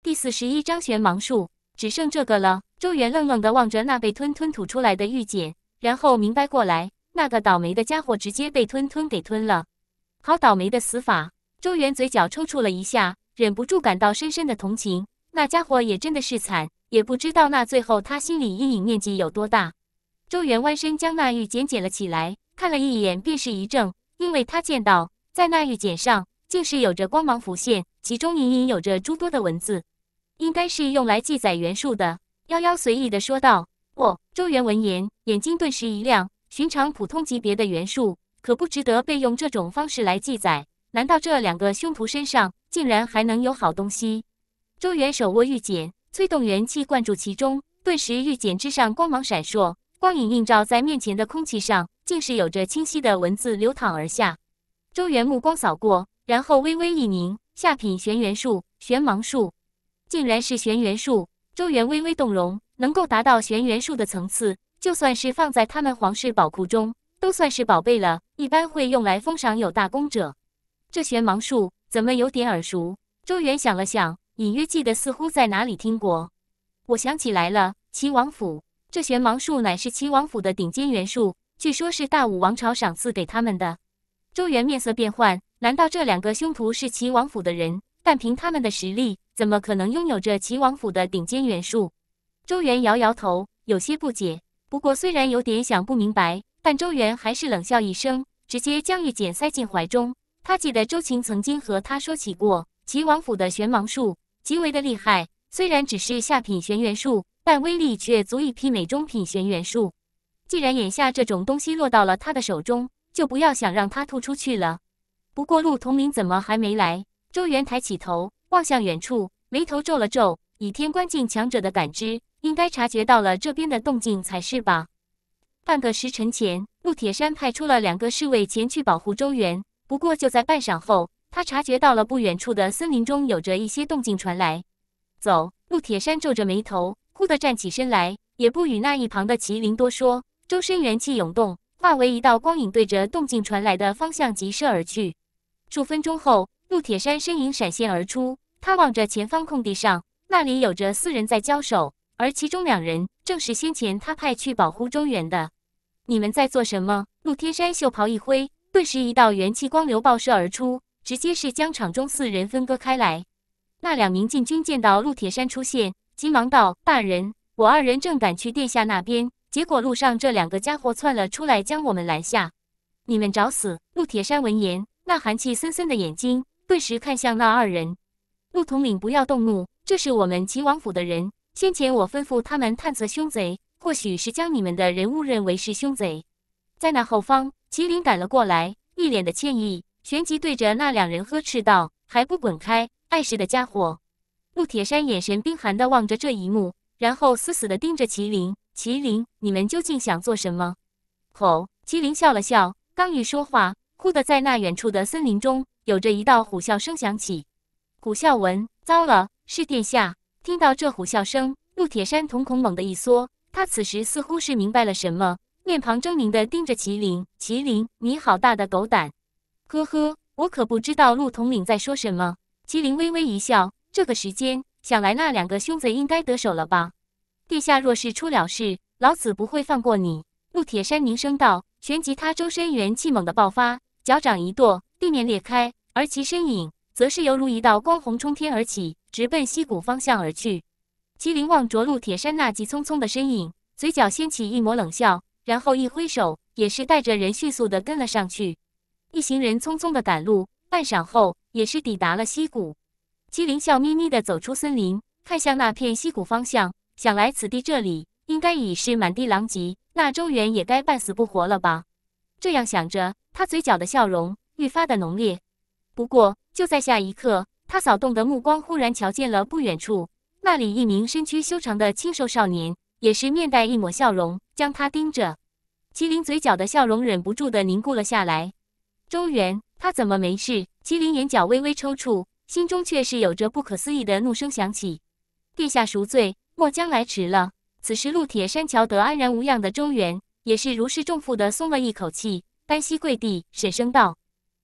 第四十一章玄芒术，只剩这个了。周元愣愣的望着那被吞吞吐出来的玉简，然后明白过来，那个倒霉的家伙直接被吞吞给吞了，好倒霉的死法。周元嘴角抽搐了一下，忍不住感到深深的同情。那家伙也真的是惨，也不知道那最后他心里阴影面积有多大。周元弯身将那玉简捡了起来，看了一眼，便是一怔，因为他见到在那玉简上，竟是有着光芒浮现，其中隐隐有着诸多的文字。应该是用来记载元术的，夭夭随意的说道。哦，周元闻言，眼睛顿时一亮。寻常普通级别的元术，可不值得被用这种方式来记载。难道这两个凶徒身上，竟然还能有好东西？周元手握玉简，催动元气灌注其中，顿时玉简之上光芒闪烁，光影映照在面前的空气上，竟是有着清晰的文字流淌而下。周元目光扫过，然后微微一凝，下品玄元术，玄芒术。竟然是玄元术，周元微微动容。能够达到玄元术的层次，就算是放在他们皇室宝库中，都算是宝贝了。一般会用来封赏有大功者。这玄芒术怎么有点耳熟？周元想了想，隐约记得似乎在哪里听过。我想起来了，齐王府这玄芒术乃是齐王府的顶尖元术，据说是大武王朝赏赐给他们的。周元面色变幻，难道这两个凶徒是齐王府的人？但凭他们的实力，怎么可能拥有着齐王府的顶尖元术？周元摇摇头，有些不解。不过虽然有点想不明白，但周元还是冷笑一声，直接将玉简塞进怀中。他记得周晴曾经和他说起过齐王府的玄芒术极为的厉害，虽然只是下品玄元术，但威力却足以媲美中品玄元术。既然眼下这种东西落到了他的手中，就不要想让他吐出去了。不过陆统领怎么还没来？周元抬起头，望向远处，眉头皱了皱。倚天观境强者的感知，应该察觉到了这边的动静才是吧？半个时辰前，陆铁山派出了两个侍卫前去保护周元。不过就在半晌后，他察觉到了不远处的森林中有着一些动静传来。走！陆铁山皱着眉头，忽地站起身来，也不与那一旁的麒麟多说，周身元气涌动，化为一道光影，对着动静传来的方向急射而去。数分钟后。陆铁山身影闪现而出，他望着前方空地上，那里有着四人在交手，而其中两人正是先前他派去保护中原的。你们在做什么？陆铁山袖袍一挥，顿时一道元气光流爆射而出，直接是将场中四人分割开来。那两名禁军见到陆铁山出现，急忙道：“大人，我二人正赶去殿下那边，结果路上这两个家伙窜了出来，将我们拦下。你们找死！”陆铁山闻言，那寒气森森的眼睛。顿时看向那二人，陆统领，不要动怒，这是我们齐王府的人。先前我吩咐他们探测凶贼，或许是将你们的人误认为是凶贼。在那后方，麒麟赶了过来，一脸的歉意，旋即对着那两人呵斥道：“还不滚开，碍事的家伙！”陆铁山眼神冰寒的望着这一幕，然后死死的盯着麒麟。麒麟，你们究竟想做什么？吼！麒麟笑了笑，刚一说话，忽的在那远处的森林中。有着一道虎啸声响起，虎啸闻，糟了，是殿下！听到这虎啸声，陆铁山瞳孔猛地一缩，他此时似乎是明白了什么，面庞狰狞地盯着麒麟。麒麟，你好大的狗胆！呵呵，我可不知道陆统领在说什么。麒麟微微一笑，这个时间，想来那两个凶贼应该得手了吧？殿下若是出了事，老子不会放过你！陆铁山凝声道，旋即他周身元气猛地爆发，脚掌一跺，地面裂开。而其身影，则是犹如一道光虹冲天而起，直奔溪谷方向而去。麒麟望着陆铁山那急匆匆的身影，嘴角掀起一抹冷笑，然后一挥手，也是带着人迅速的跟了上去。一行人匆匆的赶路，半晌后，也是抵达了溪谷。麒麟笑眯眯的走出森林，看向那片溪谷方向，想来此地这里应该已是满地狼藉，那周元也该半死不活了吧？这样想着，他嘴角的笑容愈发的浓烈。不过，就在下一刻，他扫动的目光忽然瞧见了不远处，那里一名身躯修长的清瘦少年，也是面带一抹笑容，将他盯着。麒麟嘴角的笑容忍不住的凝固了下来。周元，他怎么没事？麒麟眼角微微抽搐，心中却是有着不可思议的怒声响起：“殿下赎罪，莫将来迟了。”此时，陆铁山瞧得安然无恙的周元，也是如释重负的松了一口气，单膝跪地，沈声道。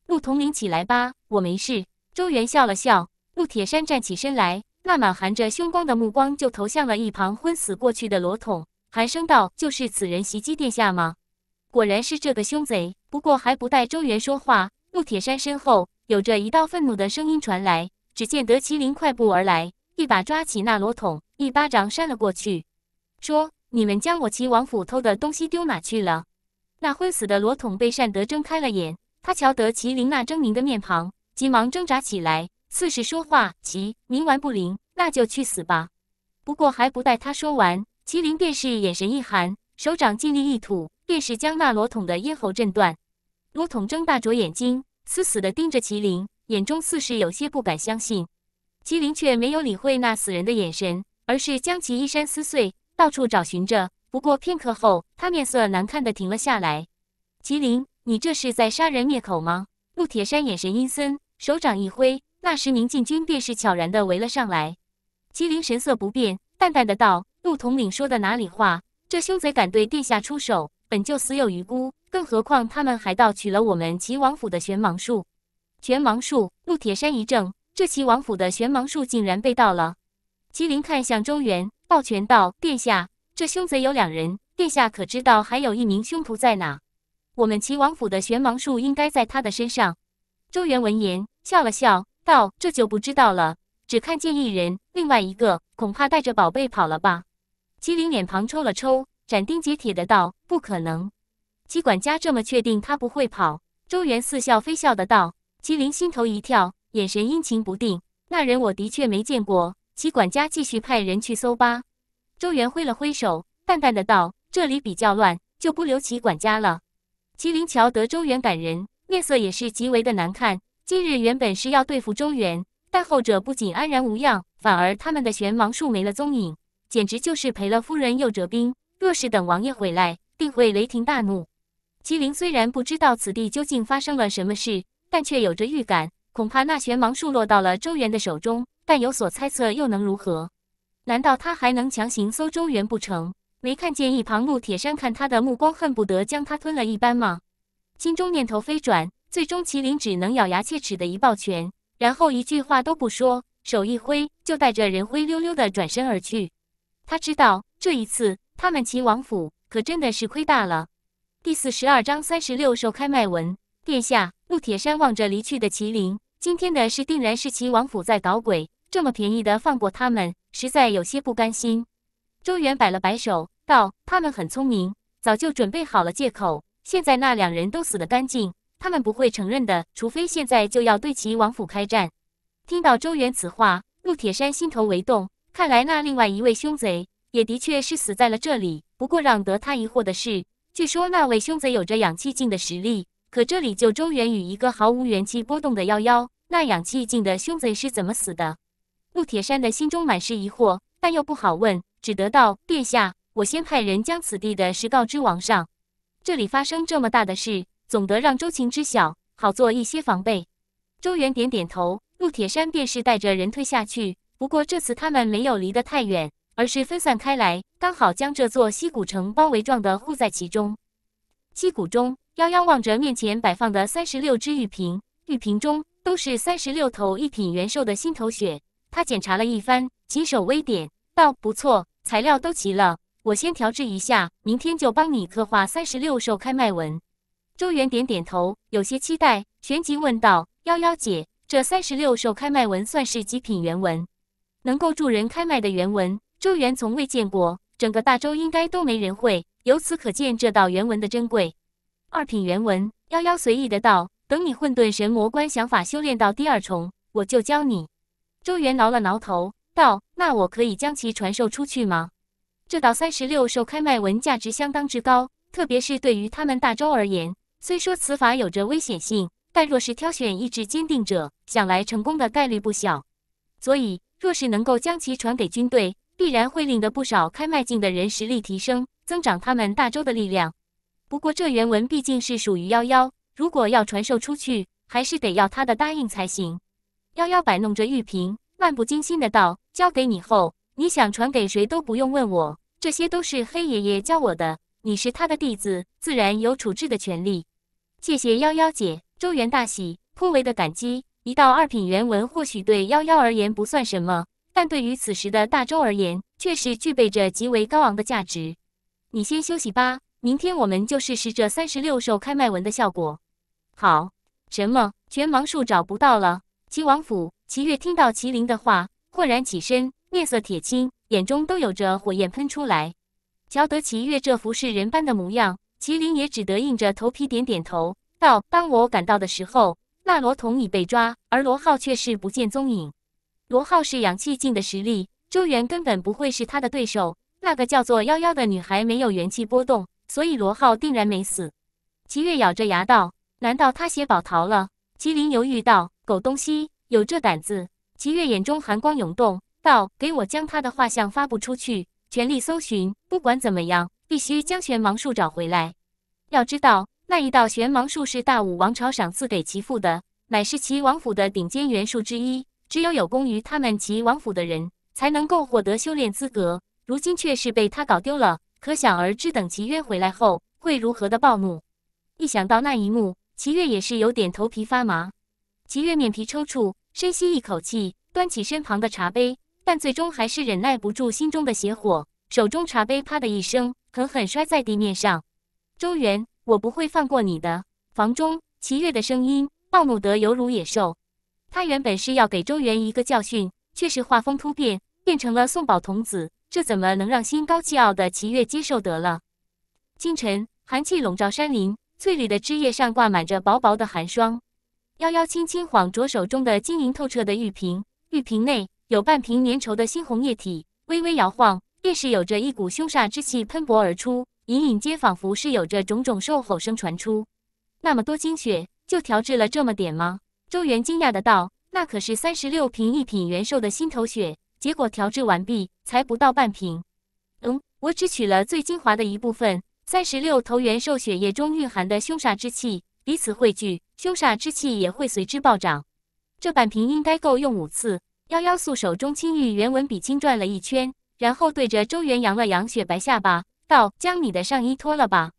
陆统领，起来吧，我没事。周元笑了笑。陆铁山站起身来，那满含着凶光的目光就投向了一旁昏死过去的罗统，寒声道：“就是此人袭击殿下吗？”果然是这个凶贼。不过还不待周元说话，陆铁山身后有着一道愤怒的声音传来。只见德麒麟快步而来，一把抓起那罗统，一巴掌扇了过去，说：“你们将我齐王府偷的东西丢哪去了？”那昏死的罗统被扇得睁开了眼。他瞧得麒麟那狰狞的面庞，急忙挣扎起来，似是说话，麒冥顽不灵，那就去死吧！不过还不待他说完，麒麟便是眼神一寒，手掌尽力一吐，便是将那罗统的咽喉震断。罗统睁大着眼睛，死死的盯着麒麟，眼中似是有些不敢相信。麒麟却没有理会那死人的眼神，而是将其衣衫撕碎，到处找寻着。不过片刻后，他面色难看的停了下来。麒麟。你这是在杀人灭口吗？陆铁山眼神阴森，手掌一挥，那十名禁军便是悄然的围了上来。麒麟神色不变，淡淡的道：“陆统领说的哪里话？这凶贼敢对殿下出手，本就死有余辜，更何况他们还盗取了我们齐王府的玄芒术。”玄芒术，陆铁山一怔，这齐王府的玄芒术竟然被盗了。麒麟看向周元，抱拳道：“殿下，这凶贼有两人，殿下可知道还有一名凶徒在哪？”我们齐王府的玄芒术应该在他的身上。周元闻言笑了笑，道：“这就不知道了，只看见一人，另外一个恐怕带着宝贝跑了吧？”麒麟脸庞抽了抽，斩钉截铁的道：“不可能！”齐管家这么确定他不会跑？周元似笑非笑的道。麒麟心头一跳，眼神阴晴不定。那人我的确没见过。齐管家继续派人去搜吧。周元挥了挥手，淡淡的道：“这里比较乱，就不留齐管家了。”麒麟瞧得周元感人，面色也是极为的难看。今日原本是要对付周元，但后者不仅安然无恙，反而他们的玄芒术没了踪影，简直就是赔了夫人又折兵。若是等王爷回来，定会雷霆大怒。麒麟虽然不知道此地究竟发生了什么事，但却有着预感，恐怕那玄芒术落到了周元的手中。但有所猜测又能如何？难道他还能强行搜周元不成？没看见一旁陆铁山看他的目光恨不得将他吞了一般吗？心中念头飞转，最终麒麟只能咬牙切齿的一抱拳，然后一句话都不说，手一挥就带着人灰溜溜的转身而去。他知道这一次他们齐王府可真的是亏大了。第四十二章三十六首开脉文。殿下，陆铁山望着离去的麒麟，今天的事定然是齐王府在搞鬼，这么便宜的放过他们，实在有些不甘心。周元摆了摆手。道：“他们很聪明，早就准备好了借口。现在那两人都死得干净，他们不会承认的。除非现在就要对其王府开战。”听到周元此话，陆铁山心头为动。看来那另外一位凶贼也的确是死在了这里。不过让得他疑惑的是，据说那位凶贼有着氧气镜的实力，可这里就周元与一个毫无元气波动的妖妖，那氧气镜的凶贼是怎么死的？陆铁山的心中满是疑惑，但又不好问，只得道：“殿下。”我先派人将此地的事告知王上，这里发生这么大的事，总得让周晴知晓，好做一些防备。周元点点头，陆铁山便是带着人退下去。不过这次他们没有离得太远，而是分散开来，刚好将这座西谷城包围状的护在其中。西谷中，夭夭望着面前摆放的三十六只玉瓶，玉瓶中都是三十六头一品元兽的心头血。他检查了一番，起手微点，道：“不错，材料都齐了。”我先调制一下，明天就帮你刻画三十六兽开脉文。周元点点头，有些期待，旋即问道：“幺幺姐，这三十六兽开脉文算是极品原文？能够助人开脉的原文，周元从未见过，整个大周应该都没人会。由此可见，这道原文的珍贵。二品原文。”幺幺随意的道：“等你混沌神魔观想法修炼到第二重，我就教你。”周元挠了挠头，道：“那我可以将其传授出去吗？”这道三十六手开脉文价值相当之高，特别是对于他们大周而言。虽说此法有着危险性，但若是挑选意志坚定者，想来成功的概率不小。所以，若是能够将其传给军队，必然会令得不少开脉境的人实力提升，增长他们大周的力量。不过，这原文毕竟是属于幺幺，如果要传授出去，还是得要他的答应才行。幺幺摆弄着玉瓶，漫不经心的道：“交给你后。”你想传给谁都不用问我，这些都是黑爷爷教我的。你是他的弟子，自然有处置的权利。谢谢幺幺姐，周元大喜，颇为的感激。一道二品原文或许对幺幺而言不算什么，但对于此时的大周而言，却是具备着极为高昂的价值。你先休息吧，明天我们就试试这三十六兽开脉文的效果。好，什么？全盲术找不到了？齐王府，齐月听到麒麟的话，豁然起身。面色铁青，眼中都有着火焰喷出来。瞧得齐月这服是人般的模样，麒麟也只得硬着头皮点点头，道：“当我赶到的时候，那罗童已被抓，而罗浩却是不见踪影。罗浩是氧气境的实力，周元根本不会是他的对手。那个叫做幺幺的女孩没有元气波动，所以罗浩定然没死。”齐月咬着牙道：“难道他携宝逃了？”麒麟犹豫道：“狗东西，有这胆子？”齐月眼中寒光涌动。道：“给我将他的画像发布出去，全力搜寻。不管怎么样，必须将玄芒术找回来。要知道，那一道玄芒术是大武王朝赏赐给其父的，乃是齐王府的顶尖元素之一。只有有功于他们齐王府的人，才能够获得修炼资格。如今却是被他搞丢了，可想而知，等齐渊回来后会如何的暴怒。一想到那一幕，齐月也是有点头皮发麻。齐月面皮抽搐，深吸一口气，端起身旁的茶杯。”但最终还是忍耐不住心中的邪火，手中茶杯啪的一声狠狠摔在地面上。周元，我不会放过你的！房中，齐月的声音暴怒得犹如野兽。他原本是要给周元一个教训，却是画风突变，变成了送宝童子，这怎么能让心高气傲的齐月接受得了？清晨，寒气笼罩山林，翠绿的枝叶上挂满着薄薄的寒霜。妖妖轻轻晃着手中的晶莹透彻的玉瓶，玉瓶内。有半瓶粘稠的猩红液体微微摇晃，便是有着一股凶煞之气喷薄而出，隐隐间仿佛是有着种种兽吼声传出。那么多精血，就调制了这么点吗？周元惊讶的道：“那可是三十六瓶一品元兽的心头血，结果调制完毕才不到半瓶。”“嗯，我只取了最精华的一部分。三十六头元兽血液中蕴含的凶煞之气彼此汇聚，凶煞之气也会随之暴涨。这半瓶应该够用五次。”幺幺素手中青玉原文笔轻转了一圈，然后对着周元扬了扬雪白下巴，道：“将你的上衣脱了吧。”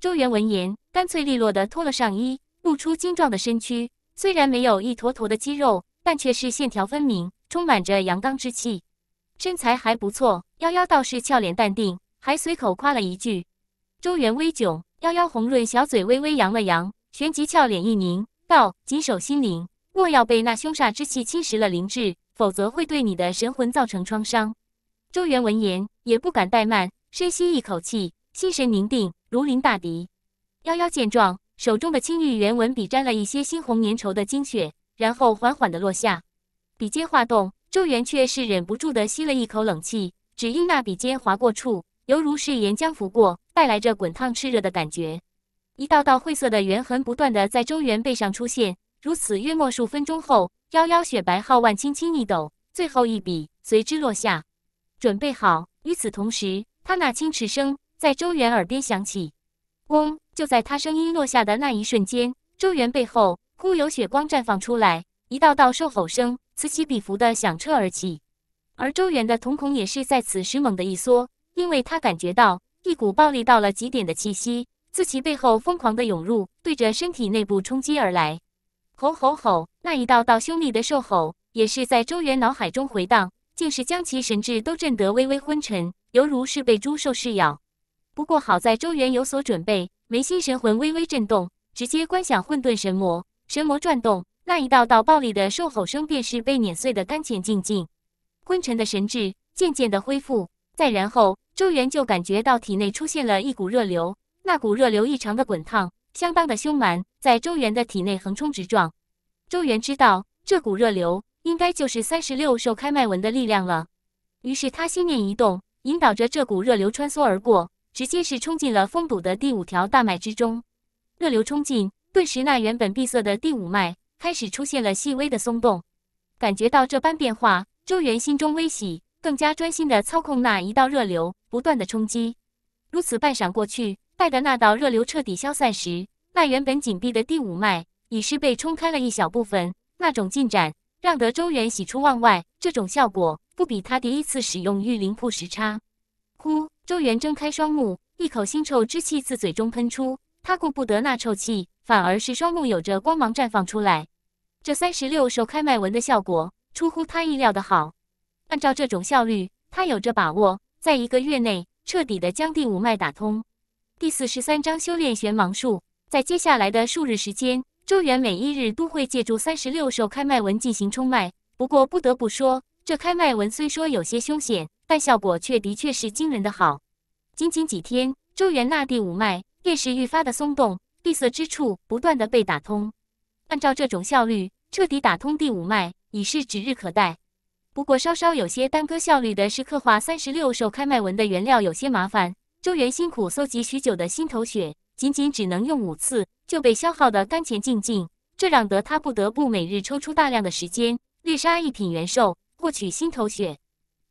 周元闻言，干脆利落地脱了上衣，露出精壮的身躯。虽然没有一坨坨的肌肉，但却是线条分明，充满着阳刚之气，身材还不错。幺幺倒是俏脸淡定，还随口夸了一句。周元微窘，幺幺红润小嘴微微扬了扬，旋即俏脸一凝，道：“谨守心灵，莫要被那凶煞之气侵蚀了灵智。”否则会对你的神魂造成创伤。周元闻言也不敢怠慢，深吸一口气，心神凝定，如临大敌。夭夭见状，手中的青玉圆文笔沾了一些猩红粘稠的精血，然后缓缓的落下。笔尖化动，周元却是忍不住的吸了一口冷气，只因那笔尖划过处，犹如是岩浆拂过，带来着滚烫炽热的感觉。一道道晦涩的圆痕不断的在周元背上出现。如此约莫数分钟后。幺幺雪白号腕轻轻一抖，最后一笔随之落下。准备好。与此同时，他那清池声在周元耳边响起。嗡！就在他声音落下的那一瞬间，周元背后忽有血光绽放出来，一道道兽吼声此起彼伏的响彻而起。而周元的瞳孔也是在此时猛地一缩，因为他感觉到一股暴力到了极点的气息自其背后疯狂的涌入，对着身体内部冲击而来。吼吼吼！那一道道凶厉的兽吼，也是在周元脑海中回荡，竟是将其神智都震得微微昏沉，犹如是被猪兽噬咬。不过好在周元有所准备，眉心神魂微微震动，直接观想混沌神魔，神魔转动，那一道道暴力的兽吼声便是被碾碎的干乾净净。昏沉的神智渐渐的恢复，再然后，周元就感觉到体内出现了一股热流，那股热流异常的滚烫，相当的凶蛮。在周元的体内横冲直撞，周元知道这股热流应该就是三十六兽开脉纹的力量了，于是他心念一动，引导着这股热流穿梭而过，直接是冲进了封堵的第五条大脉之中。热流冲进，顿时那原本闭塞的第五脉开始出现了细微的松动。感觉到这般变化，周元心中微喜，更加专心的操控那一道热流，不断的冲击。如此半晌过去，待得那道热流彻底消散时。那原本紧闭的第五脉已是被冲开了一小部分，那种进展让得周元喜出望外。这种效果不比他第一次使用御灵铺时差。呼，周元睁开双目，一口腥臭之气自嘴中喷出。他顾不得那臭气，反而是双目有着光芒绽放出来。这三十六首开脉纹的效果出乎他意料的好。按照这种效率，他有着把握在一个月内彻底的将第五脉打通。第四十三章修炼玄芒术。在接下来的数日时间，周元每一日都会借助三十六兽开脉纹进行冲脉。不过不得不说，这开脉纹虽说有些凶险，但效果却的确是惊人的好。仅仅几天，周元那第五脉便是愈发的松动，闭塞之处不断的被打通。按照这种效率，彻底打通第五脉已是指日可待。不过稍稍有些耽搁效率的是，刻画三十六兽开脉纹的原料有些麻烦，周元辛苦搜集许久的心头血。仅仅只能用五次就被消耗的干乾净净，这让得他不得不每日抽出大量的时间猎杀一品元兽，获取心头血。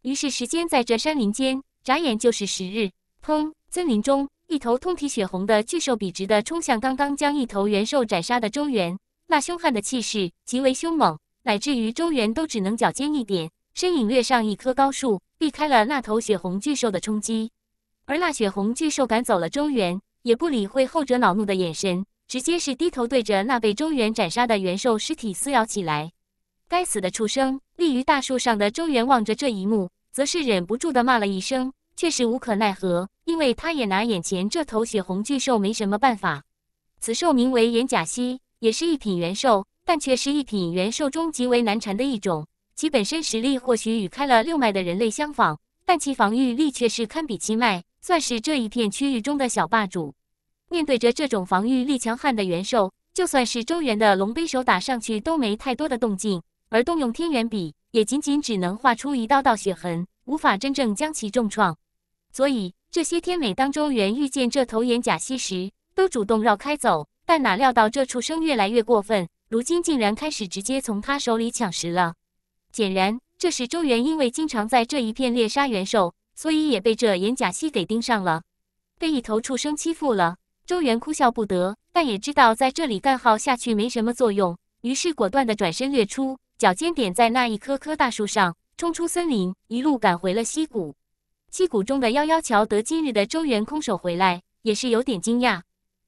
于是时间在这山林间眨眼就是十日。砰！森林中，一头通体血红的巨兽笔直的冲向刚刚将一头元兽斩杀的周元，那凶悍的气势极为凶猛，乃至于周元都只能脚尖一点，身影掠上一棵高树，避开了那头血红巨兽的冲击。而那血红巨兽赶走了周元。也不理会后者恼怒的眼神，直接是低头对着那被周元斩杀的元兽尸体撕咬起来。该死的畜生！立于大树上的周元望着这一幕，则是忍不住的骂了一声，却是无可奈何，因为他也拿眼前这头血红巨兽没什么办法。此兽名为岩甲蜥，也是一品元兽，但却是一品元兽中极为难缠的一种。其本身实力或许与开了六脉的人类相仿，但其防御力却是堪比七脉。算是这一片区域中的小霸主，面对着这种防御力强悍的元兽，就算是周元的龙背手打上去都没太多的动静，而动用天元笔也仅仅只能画出一道道血痕，无法真正将其重创。所以这些天每当周元遇见这头眼甲蜥时，都主动绕开走，但哪料到这畜生越来越过分，如今竟然开始直接从他手里抢食了。显然，这时周元因为经常在这一片猎杀元兽。所以也被这岩甲蜥给盯上了，被一头畜生欺负了。周元哭笑不得，但也知道在这里干耗下去没什么作用，于是果断的转身掠出，脚尖点在那一棵棵大树上，冲出森林，一路赶回了溪谷。溪谷中的夭夭瞧得今日的周元空手回来，也是有点惊讶。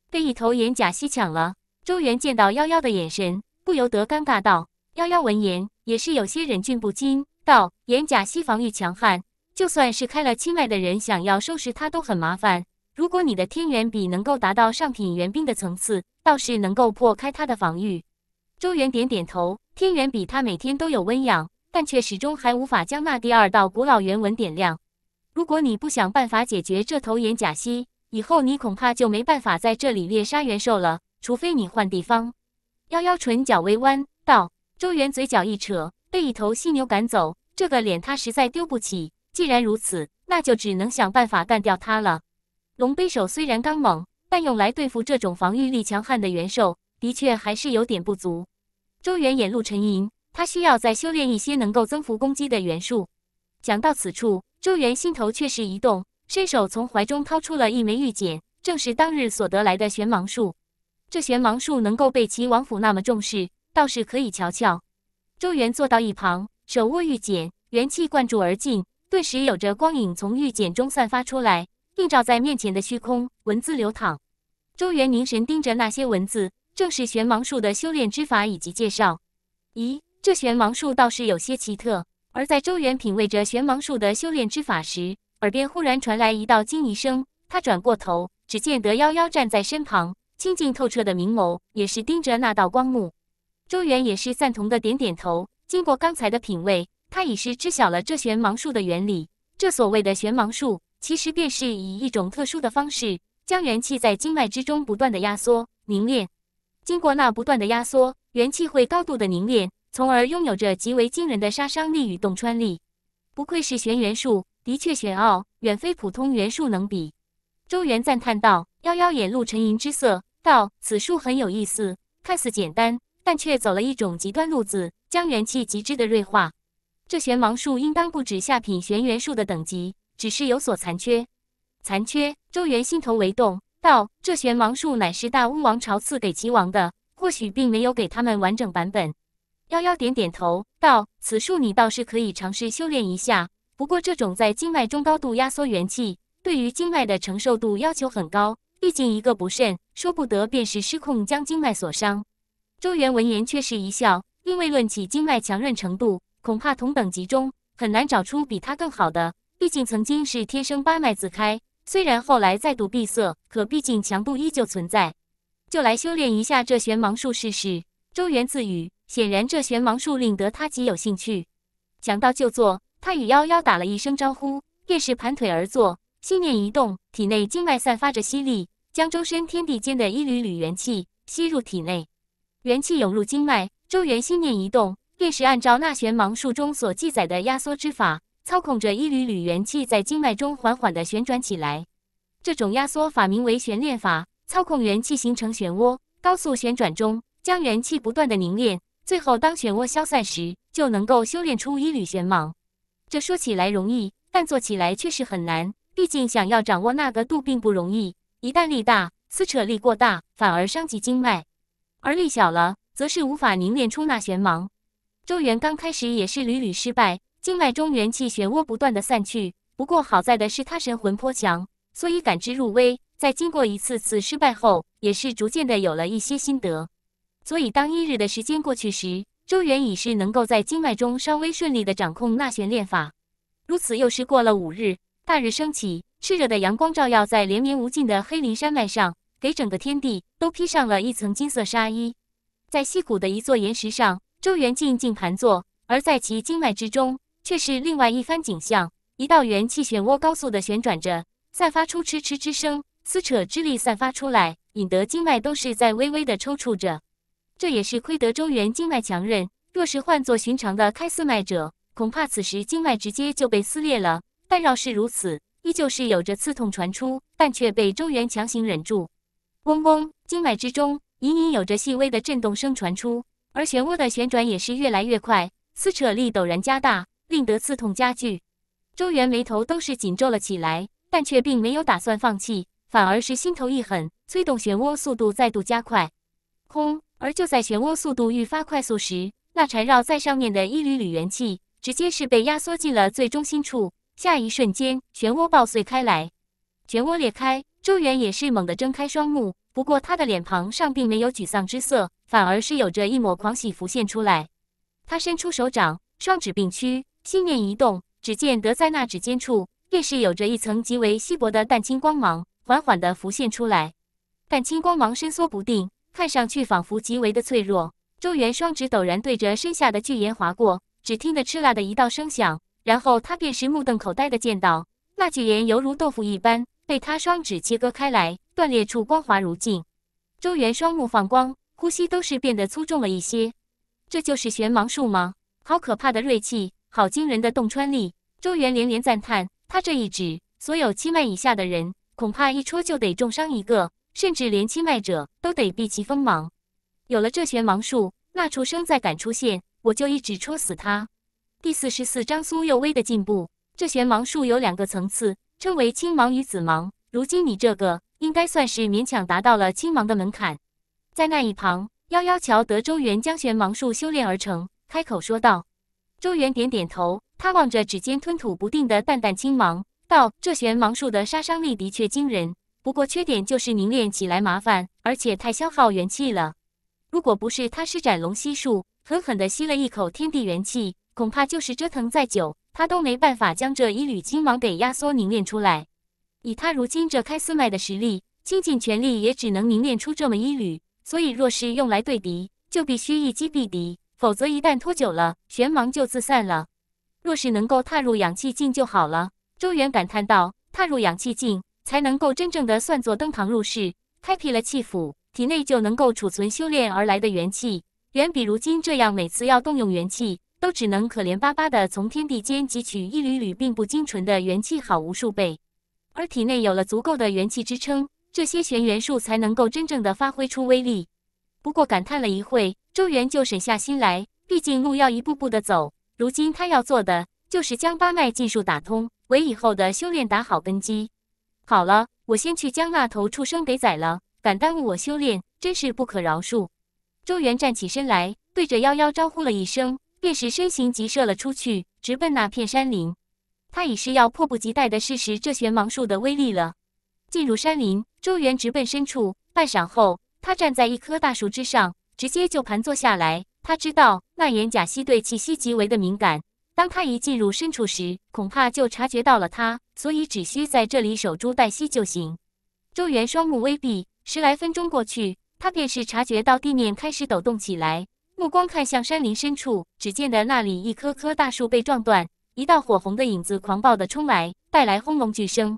被一头岩甲蜥抢了，周元见到夭夭的眼神，不由得尴尬道：“夭夭闻言也是有些忍俊不禁，道：岩甲蜥防御强悍。”就算是开了清脉的人，想要收拾他都很麻烦。如果你的天元笔能够达到上品元兵的层次，倒是能够破开他的防御。周元点点头，天元笔他每天都有温养，但却始终还无法将那第二道古老元纹点亮。如果你不想办法解决这头偃甲犀，以后你恐怕就没办法在这里猎杀元兽了，除非你换地方。妖妖唇角微弯道，周元嘴角一扯，被一头犀牛赶走，这个脸他实在丢不起。既然如此，那就只能想办法干掉他了。龙背手虽然刚猛，但用来对付这种防御力强悍的元兽，的确还是有点不足。周元眼露沉吟，他需要再修炼一些能够增幅攻击的元术。讲到此处，周元心头却是一动，伸手从怀中掏出了一枚玉简，正是当日所得来的玄芒术。这玄芒术能够被齐王府那么重视，倒是可以瞧瞧。周元坐到一旁，手握玉简，元气灌注而进。顿时有着光影从玉简中散发出来，映照在面前的虚空，文字流淌。周元凝神盯着那些文字，正是玄芒术的修炼之法以及介绍。咦，这玄芒术倒是有些奇特。而在周元品味着玄芒术的修炼之法时，耳边忽然传来一道惊疑声。他转过头，只见得夭夭站在身旁，清静透彻的明眸也是盯着那道光幕。周元也是赞同的点点头。经过刚才的品味。他已是知晓了这玄芒术的原理。这所谓的玄芒术，其实便是以一种特殊的方式，将元气在经脉之中不断的压缩凝练。经过那不断的压缩，元气会高度的凝练，从而拥有着极为惊人的杀伤力与洞穿力。不愧是玄元术，的确玄奥，远非普通元术能比。周元赞叹道：“夭夭眼露沉吟之色，道：此术很有意思，看似简单，但却走了一种极端路子，将元气极致的锐化。”这玄王术应当不止下品玄元术的等级，只是有所残缺。残缺，周元心头微动，道：“这玄王术乃是大巫王朝赐给齐王的，或许并没有给他们完整版本。”夭夭点点头，道：“此术你倒是可以尝试修炼一下，不过这种在经脉中高度压缩元气，对于经脉的承受度要求很高，毕竟一个不慎，说不得便是失控将经脉所伤。”周元闻言却是一笑，因为论起经脉强韧程度。恐怕同等级中很难找出比他更好的。毕竟曾经是天生八脉自开，虽然后来再度闭塞，可毕竟强度依旧存在。就来修炼一下这玄芒术试试。周元自语，显然这玄芒术令得他极有兴趣。想到就做，他与妖妖打了一声招呼，便是盘腿而坐。心念一动，体内经脉散发着吸力，将周身天地间的一缕缕元气吸入体内。元气涌入经脉，周元心念一动。便是按照那玄芒术中所记载的压缩之法，操控着一缕缕元气在经脉中缓缓地旋转起来。这种压缩法名为旋炼法，操控元气形成漩涡，高速旋转中将元气不断地凝练，最后，当漩涡消散时，就能够修炼出一缕玄芒。这说起来容易，但做起来却是很难。毕竟想要掌握那个度并不容易。一旦力大，撕扯力过大，反而伤及经脉；而力小了，则是无法凝炼出那玄芒。周元刚开始也是屡屡失败，经脉中元气漩涡不断的散去。不过好在的是他神魂颇强，所以感知入微。在经过一次次失败后，也是逐渐的有了一些心得。所以当一日的时间过去时，周元已是能够在经脉中稍微顺利的掌控纳玄练法。如此又是过了五日，大日升起，炽热的阳光照耀在连绵无尽的黑林山脉上，给整个天地都披上了一层金色纱衣。在溪谷的一座岩石上。周元静静盘坐，而在其经脉之中，却是另外一番景象。一道元气漩涡高速的旋转着，散发出嗤嗤之声，撕扯之力散发出来，引得经脉都是在微微的抽搐着。这也是亏得周元经脉强韧，若是换做寻常的开四脉者，恐怕此时经脉直接就被撕裂了。但饶是如此，依旧是有着刺痛传出，但却被周元强行忍住。嗡嗡，经脉之中隐隐有着细微的震动声传出。而漩涡的旋转也是越来越快，撕扯力陡然加大，令得刺痛加剧。周元眉头都是紧皱了起来，但却并没有打算放弃，反而是心头一狠，催动漩涡速度再度加快。轰！而就在漩涡速度愈发快速时，那缠绕在上面的一缕缕元气直接是被压缩进了最中心处。下一瞬间，漩涡爆碎开来，漩涡裂开，周元也是猛地睁开双目，不过他的脸庞上并没有沮丧之色。反而是有着一抹狂喜浮现出来，他伸出手掌，双指并屈，心念一动，只见得在那指尖处，便是有着一层极为稀薄的淡青光芒缓缓的浮现出来。淡青光芒伸缩不定，看上去仿佛极为的脆弱。周元双指陡然对着身下的巨岩划过，只听得吃辣的一道声响，然后他便是目瞪口呆的见到那巨岩犹如豆腐一般被他双指切割开来，断裂处光滑如镜。周元双目放光。呼吸都是变得粗重了一些，这就是玄芒术吗？好可怕的锐气，好惊人的洞穿力！周元连连赞叹。他这一指，所有七脉以下的人，恐怕一戳就得重伤一个，甚至连七脉者都得避其锋芒。有了这玄芒术，那畜生再敢出现，我就一指戳死他。第四十四章苏幼威的进步。这玄芒术有两个层次，称为青芒与紫芒。如今你这个，应该算是勉强达到了青芒的门槛。在那一旁，夭夭瞧得周元将玄芒术修炼而成，开口说道。周元点点头，他望着指尖吞吐不定的淡淡青芒，道：“这玄芒术的杀伤力的确惊人，不过缺点就是凝练起来麻烦，而且太消耗元气了。如果不是他施展龙吸术，狠狠地吸了一口天地元气，恐怕就是折腾再久，他都没办法将这一缕青芒给压缩凝练出来。以他如今这开四脉的实力，倾尽全力也只能凝练出这么一缕。”所以，若是用来对敌，就必须一击毙敌，否则一旦拖久了，玄芒就自散了。若是能够踏入养气境就好了。周元感叹道：“踏入养气境，才能够真正的算作登堂入室，开辟了气府，体内就能够储存修炼而来的元气，远比如今这样每次要动用元气，都只能可怜巴巴的从天地间汲取一缕缕并不精纯的元气，好无数倍。而体内有了足够的元气支撑。”这些玄元术才能够真正的发挥出威力。不过感叹了一会，周元就省下心来。毕竟路要一步步的走，如今他要做的就是将八脉尽数打通，为以后的修炼打好根基。好了，我先去将那头畜生给宰了，敢耽误我修炼，真是不可饶恕。周元站起身来，对着夭夭招呼了一声，便是身形急射了出去，直奔那片山林。他已是要迫不及待的试试这玄芒术的威力了。进入山林，周元直奔深处。半晌后，他站在一棵大树之上，直接就盘坐下来。他知道那眼甲蜥对气息极为的敏感，当他一进入深处时，恐怕就察觉到了他，所以只需在这里守株待吸就行。周元双目微闭，十来分钟过去，他便是察觉到地面开始抖动起来，目光看向山林深处，只见得那里一棵棵大树被撞断，一道火红的影子狂暴的冲来，带来轰隆巨声。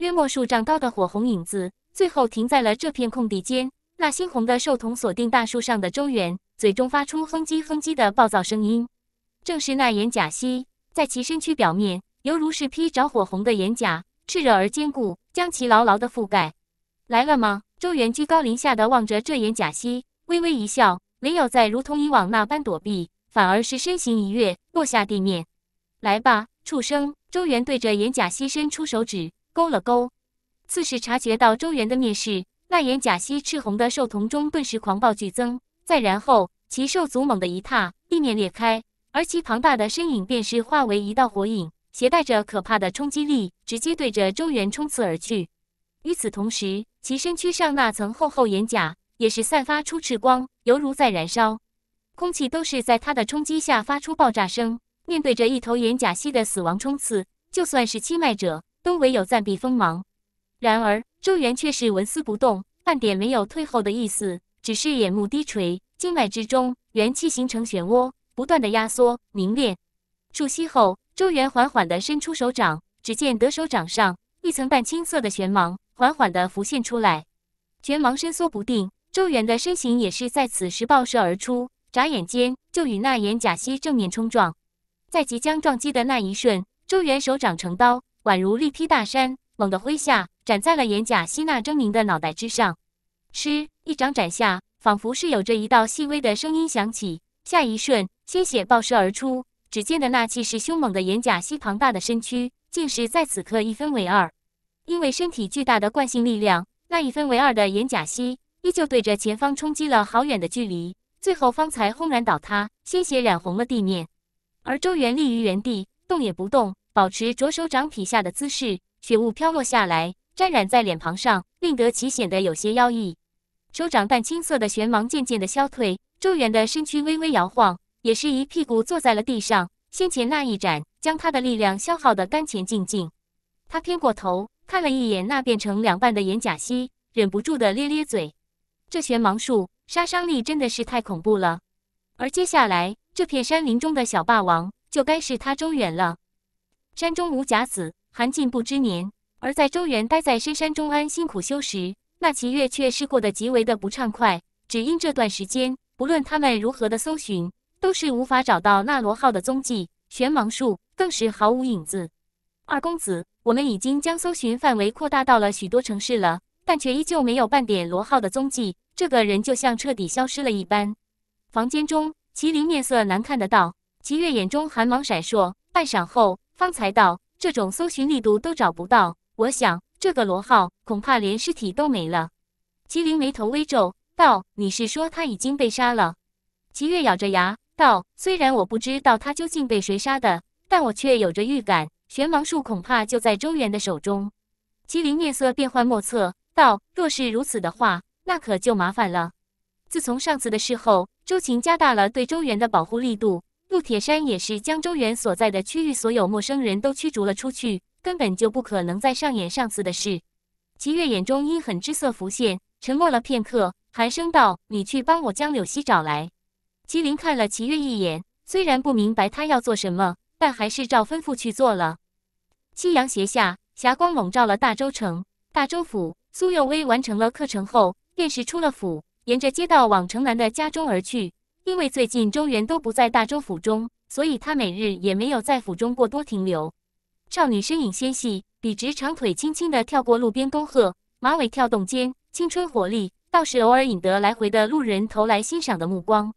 约莫数丈高的火红影子，最后停在了这片空地间。那猩红的兽瞳锁定大树上的周元，嘴中发出哼唧哼唧的暴躁声音。正是那岩甲蜥，在其身躯表面犹如是披着火红的岩甲，炽热而坚固，将其牢牢的覆盖。来了吗？周元居高临下的望着这岩甲蜥，微微一笑，没有再如同以往那般躲避，反而是身形一跃落下地面。来吧，畜生！周元对着岩甲蜥伸出手指。勾了勾，次是察觉到周元的蔑视，那眼甲蜥赤红的兽瞳中顿时狂暴剧增。再然后，其兽足猛地一踏，地面裂开，而其庞大的身影便是化为一道火影，携带着可怕的冲击力，直接对着周元冲刺而去。与此同时，其身躯上那层厚厚眼甲也是散发出赤光，犹如在燃烧，空气都是在他的冲击下发出爆炸声。面对着一头眼甲蜥的死亡冲刺，就算是七脉者。都唯有暂避锋芒，然而周元却是纹丝不动，半点没有退后的意思，只是眼目低垂，经脉之中元气形成漩涡，不断的压缩凝练。数息后，周元缓缓的伸出手掌，只见得手掌上一层淡青色的玄芒缓缓的浮现出来，玄芒伸缩不定，周元的身形也是在此时爆射而出，眨眼间就与那眼甲犀正面冲撞，在即将撞击的那一瞬，周元手掌成刀。宛如力劈大山，猛地挥下，斩在了岩甲希那狰狞的脑袋之上。嗤！一掌斩下，仿佛是有着一道细微的声音响起。下一瞬，鲜血爆射而出。只见的那气势凶猛的岩甲希庞大的身躯，竟是在此刻一分为二。因为身体巨大的惯性力量，那一分为二的岩甲希依旧对着前方冲击了好远的距离，最后方才轰然倒塌，鲜血染红了地面。而周元立于原地，动也不动。保持着手掌劈下的姿势，雪雾飘落下来，沾染在脸庞上，令得其显得有些妖异。手掌淡青色的玄芒渐渐的消退，周元的身躯微微摇晃，也是一屁股坐在了地上。先前那一斩将他的力量消耗的干干净净。他偏过头看了一眼那变成两半的炎甲蜥，忍不住的咧咧嘴。这玄芒术杀伤力真的是太恐怖了。而接下来这片山林中的小霸王就该是他周元了。山中无甲子，寒尽不知年。而在周元待在深山中安心苦修时，那齐月却是过得极为的不畅快。只因这段时间，不论他们如何的搜寻，都是无法找到那罗浩的踪迹，玄芒术更是毫无影子。二公子，我们已经将搜寻范围扩大到了许多城市了，但却依旧没有半点罗浩的踪迹。这个人就像彻底消失了一般。房间中，麒麟面色难看的道，齐月眼中寒芒闪烁，半晌后。方才道：“这种搜寻力度都找不到，我想这个罗浩恐怕连尸体都没了。”麒麟眉头微皱道：“你是说他已经被杀了？”齐月咬着牙道：“虽然我不知道他究竟被谁杀的，但我却有着预感，玄芒术恐怕就在周元的手中。”麒麟面色变幻莫测道：“若是如此的话，那可就麻烦了。自从上次的事后，周晴加大了对周元的保护力度。”陆铁山也是将周元所在的区域所有陌生人都驱逐了出去，根本就不可能再上演上次的事。齐月眼中阴狠之色浮现，沉默了片刻，寒声道：“你去帮我将柳溪找来。”麒麟看了齐月一眼，虽然不明白他要做什么，但还是照吩咐去做了。夕阳斜下，霞光笼罩了大周城。大周府，苏幼薇完成了课程后，便是出了府，沿着街道往城南的家中而去。因为最近周元都不在大周府中，所以他每日也没有在府中过多停留。少女身影纤细，笔直长腿轻轻地跳过路边沟壑，马尾跳动间青春活力，倒是偶尔引得来回的路人投来欣赏的目光。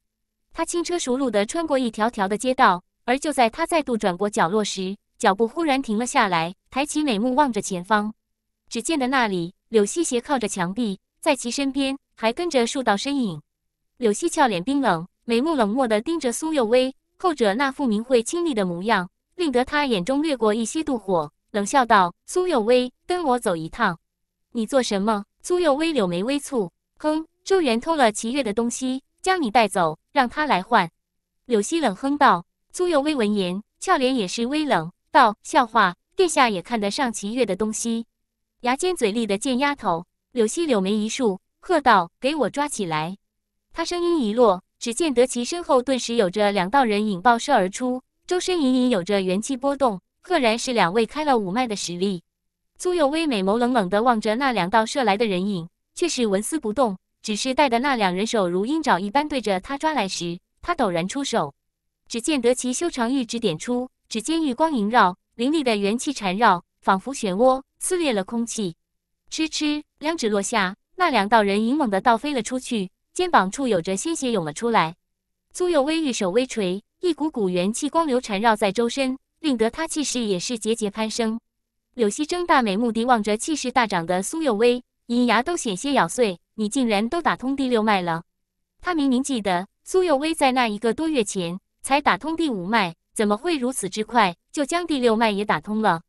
她轻车熟路地穿过一条条的街道，而就在她再度转过角落时，脚步忽然停了下来，抬起美目望着前方，只见的那里，柳溪斜靠着墙壁，在其身边还跟着数道身影。柳溪俏脸冰冷。眉目冷漠地盯着苏幼薇，后者那副明慧清丽的模样，令得他眼中掠过一些妒火，冷笑道：“苏幼薇，跟我走一趟。”“你做什么？”苏幼薇柳眉微蹙，哼：“周元偷了齐月的东西，将你带走，让他来换。”柳溪冷哼道。苏幼薇闻言，俏脸也是微冷，道：“笑话，殿下也看得上齐月的东西？”牙尖嘴利的贱丫头，柳溪柳眉一竖，喝道：“给我抓起来！”她声音一落。只见得其身后顿时有着两道人影爆射而出，周身隐隐有着元气波动，赫然是两位开了五脉的实力。苏幼薇美眸冷冷地望着那两道射来的人影，却是纹丝不动，只是待的那两人手如鹰爪一般对着他抓来时，他陡然出手。只见得其修长玉指点出，指尖玉光萦绕，凌厉的元气缠绕，仿佛漩涡撕裂了空气。嗤嗤，两指落下，那两道人影猛地倒飞了出去。肩膀处有着鲜血涌了出来，苏幼薇玉手微垂，一股股元气光流缠绕在周身，令得他气势也是节节攀升。柳溪睁大美目的望着气势大涨的苏幼薇，银牙都险些咬碎：“你竟然都打通第六脉了？”他明明记得苏幼薇在那一个多月前才打通第五脉，怎么会如此之快就将第六脉也打通了？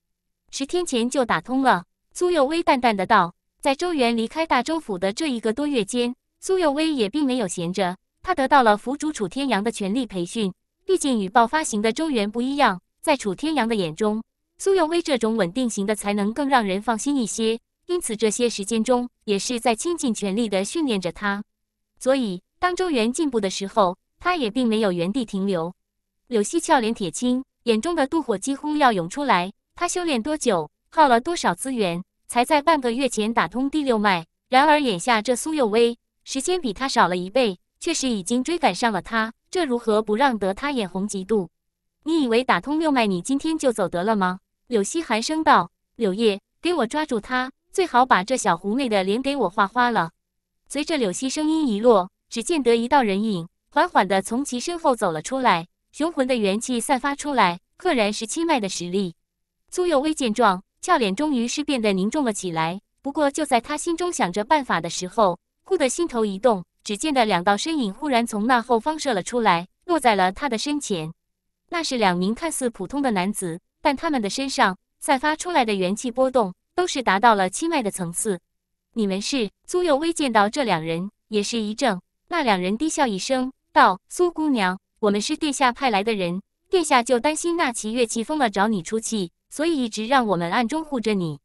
十天前就打通了。苏幼薇淡淡的道：“在周元离开大周府的这一个多月间。”苏有威也并没有闲着，他得到了辅主楚天阳的全力培训。毕竟与爆发型的周元不一样，在楚天阳的眼中，苏有威这种稳定型的才能更让人放心一些。因此，这些时间中也是在倾尽全力的训练着他。所以，当周元进步的时候，他也并没有原地停留。柳溪俏脸铁青，眼中的妒火几乎要涌出来。他修炼多久，耗了多少资源，才在半个月前打通第六脉？然而，眼下这苏有威。时间比他少了一倍，确实已经追赶上了他，这如何不让得他眼红嫉妒？你以为打通六脉，你今天就走得了吗？柳溪寒声道：“柳叶，给我抓住他，最好把这小狐媚的脸给我画花了。”随着柳溪声音一落，只见得一道人影缓缓的从其身后走了出来，雄浑的元气散发出来，赫然是七脉的实力。苏幼薇见状，俏脸终于是变得凝重了起来。不过就在他心中想着办法的时候，忽的心头一动，只见的两道身影忽然从那后方射了出来，落在了他的身前。那是两名看似普通的男子，但他们的身上散发出来的元气波动，都是达到了七脉的层次。你们是苏幼薇？见到这两人，也是一怔。那两人低笑一声，道：“苏姑娘，我们是殿下派来的人。殿下就担心那齐月器疯了找你出气，所以一直让我们暗中护着你。”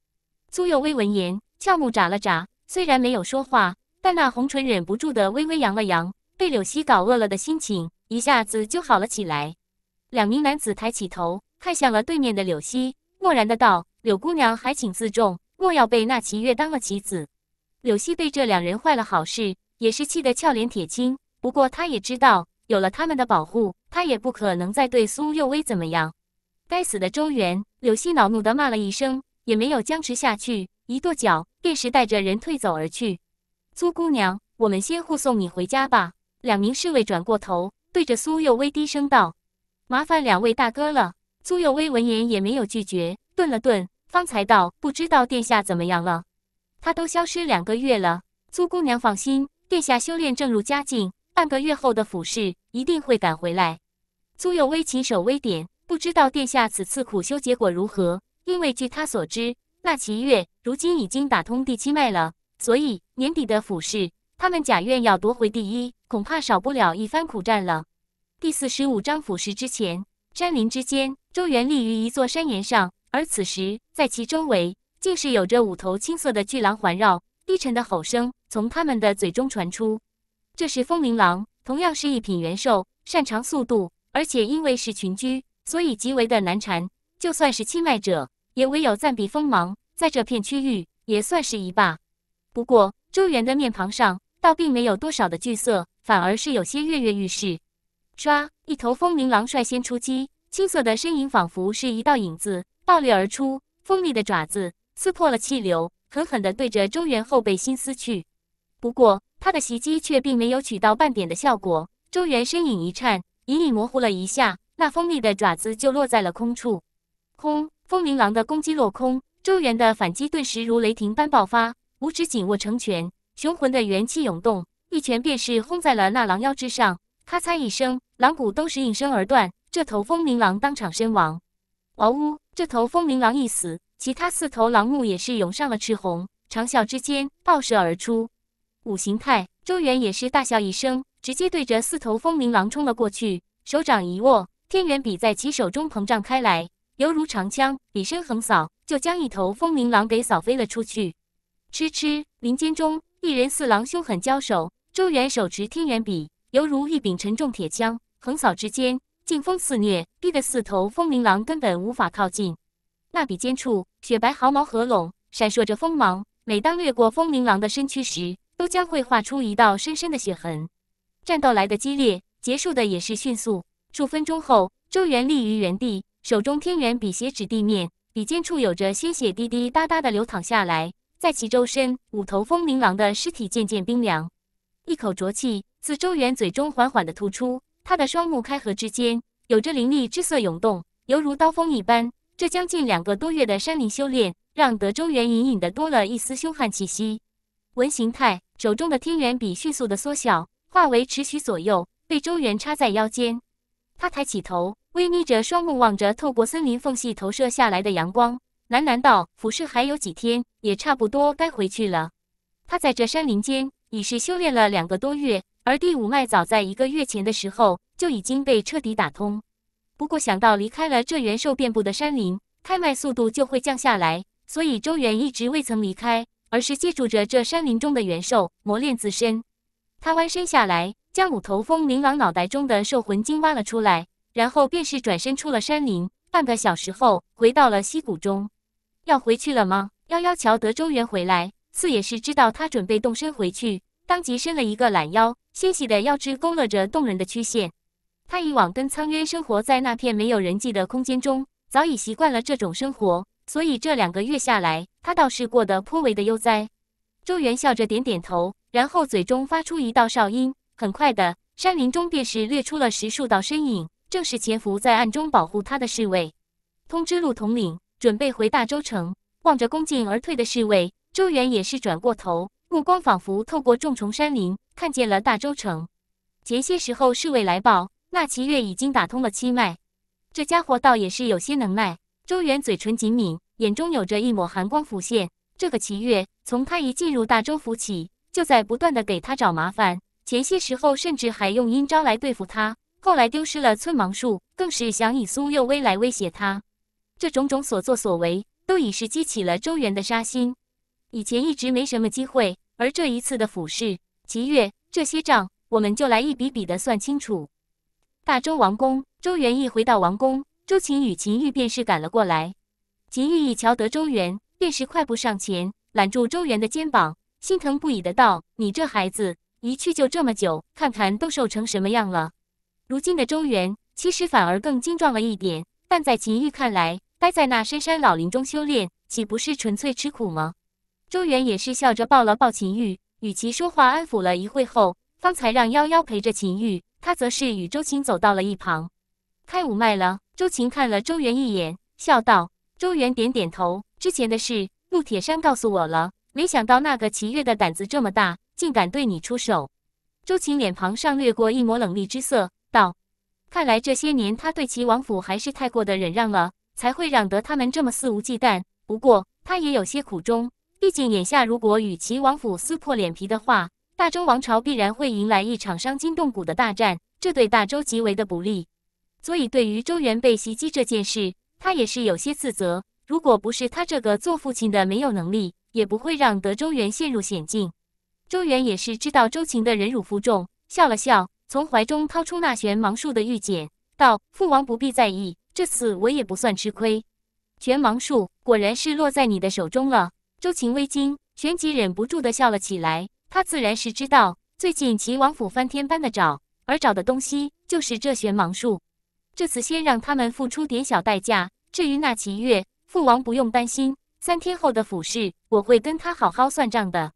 苏幼薇闻言，俏目眨了眨，虽然没有说话。但那红唇忍不住的微微扬了扬，被柳溪搞饿了的心情一下子就好了起来。两名男子抬起头看向了对面的柳溪，漠然的道：“柳姑娘还请自重，莫要被那齐月当了棋子。”柳溪被这两人坏了好事，也是气得俏脸铁青。不过她也知道，有了他们的保护，她也不可能再对苏幼薇怎么样。该死的周元！柳溪恼怒的骂了一声，也没有僵持下去，一跺脚，便是带着人退走而去。苏姑娘，我们先护送你回家吧。两名侍卫转过头，对着苏又微低声道：“麻烦两位大哥了。”苏又微闻言也没有拒绝，顿了顿，方才道：“不知道殿下怎么样了？他都消失两个月了。”苏姑娘放心，殿下修炼正入佳境，半个月后的府试一定会赶回来。苏又微琴手微点：“不知道殿下此次苦修结果如何？因为据他所知，那齐月如今已经打通第七脉了，所以。”年底的府试，他们贾院要夺回第一，恐怕少不了一番苦战了。第四十五章府试之前，山林之间，周元立于一座山岩上，而此时在其周围，竟是有着五头青色的巨狼环绕，低沉的吼声从他们的嘴中传出。这是风铃狼，同样是一品元兽，擅长速度，而且因为是群居，所以极为的难缠，就算是亲脉者，也唯有暂避锋芒。在这片区域，也算是一霸。不过。周元的面庞上倒并没有多少的惧色，反而是有些跃跃欲试。唰，一头风铃狼率先出击，青色的身影仿佛是一道影子暴掠而出，锋利的爪子撕破了气流，狠狠地对着周元后背心撕去。不过他的袭击却并没有取到半点的效果，周元身影一颤，隐隐模糊了一下，那锋利的爪子就落在了空处。空，风铃狼的攻击落空，周元的反击顿时如雷霆般爆发。五指紧握成拳，雄浑的元气涌动，一拳便是轰在了那狼腰之上。咔嚓一声，狼骨都是应声而断，这头风铃狼当场身亡。嗷呜！这头风铃狼一死，其他四头狼目也是涌上了赤红，长啸之间，爆射而出。五形态周元也是大笑一声，直接对着四头风铃狼冲了过去，手掌一握，天元笔在其手中膨胀开来，犹如长枪，笔身横扫，就将一头风铃狼给扫飞了出去。嗤嗤，林间中一人四狼凶狠交手。周元手持天元笔，犹如一柄沉重铁枪，横扫之间，劲风肆虐，逼得四头风铃狼根本无法靠近。那笔尖处，雪白毫毛合拢，闪烁着锋芒。每当掠过风铃狼的身躯时，都将会划出一道深深的血痕。战斗来得激烈，结束的也是迅速。数分钟后，周元立于原地，手中天元笔斜指地面，笔尖处有着鲜血滴滴答答的流淌下来。在其周身，五头风铃狼的尸体渐渐冰凉，一口浊气自周元嘴中缓缓的吐出，他的双目开合之间，有着凌厉之色涌动，犹如刀锋一般。这将近两个多月的山林修炼，让得周元隐隐的多了一丝凶悍气息。文形态手中的天元笔迅速的缩小，化为尺许左右，被周元插在腰间。他抬起头，微眯着双目，望着透过森林缝隙投射下来的阳光。喃喃道：“服侍还有几天，也差不多该回去了。”他在这山林间已是修炼了两个多月，而第五脉早在一个月前的时候就已经被彻底打通。不过想到离开了这元兽遍布的山林，开脉速度就会降下来，所以周元一直未曾离开，而是借助着这山林中的元兽磨练自身。他弯身下来，将五头峰琳狼脑袋中的兽魂精挖了出来，然后便是转身出了山林。半个小时后，回到了溪谷中。要回去了吗？幺幺瞧得周元回来，四也是知道他准备动身回去，当即伸了一个懒腰，纤细的腰肢勾勒着动人的曲线。他以往跟苍渊生活在那片没有人迹的空间中，早已习惯了这种生活，所以这两个月下来，他倒是过得颇为的悠哉。周元笑着点点头，然后嘴中发出一道哨音，很快的，山林中便是掠出了十数道身影，正是潜伏在暗中保护他的侍卫。通知陆统领。准备回大周城，望着恭敬而退的侍卫，周元也是转过头，目光仿佛透过重重山林，看见了大周城。前些时候，侍卫来报，那齐月已经打通了七脉，这家伙倒也是有些能耐。周元嘴唇紧抿，眼中有着一抹寒光浮现。这个齐月，从他一进入大周府起，就在不断的给他找麻烦。前些时候，甚至还用阴招来对付他。后来丢失了村芒术，更是想以苏幼薇来威胁他。这种种所作所为都已是激起了周元的杀心。以前一直没什么机会，而这一次的府试、集月这些账，我们就来一笔笔的算清楚。大周王宫，周元一回到王宫，周晴与秦玉便是赶了过来。秦玉一瞧得周元，便是快步上前，揽住周元的肩膀，心疼不已的道：“你这孩子，一去就这么久，看看都瘦成什么样了。如今的周元，其实反而更精壮了一点，但在秦玉看来。”待在那深山老林中修炼，岂不是纯粹吃苦吗？周元也是笑着抱了抱秦玉，与其说话安抚了一会后，方才让夭夭陪着秦玉，他则是与周晴走到了一旁。开五脉了，周晴看了周元一眼，笑道。周元点点头，之前的事陆铁山告诉我了，没想到那个齐月的胆子这么大，竟敢对你出手。周晴脸庞上掠过一抹冷厉之色，道：“看来这些年他对齐王府还是太过的忍让了。”才会让得他们这么肆无忌惮。不过他也有些苦衷，毕竟眼下如果与齐王府撕破脸皮的话，大周王朝必然会迎来一场伤筋动骨的大战，这对大周极为的不利。所以对于周元被袭击这件事，他也是有些自责。如果不是他这个做父亲的没有能力，也不会让得周元陷入险境。周元也是知道周秦的忍辱负重，笑了笑，从怀中掏出那玄芒术的玉简，道：“父王不必在意。”这次我也不算吃亏，玄芒术果然是落在你的手中了。周秦微惊，旋即忍不住的笑了起来。他自然是知道，最近齐王府翻天般的找，而找的东西就是这玄芒术。这次先让他们付出点小代价，至于那齐月，父王不用担心，三天后的府事我会跟他好好算账的。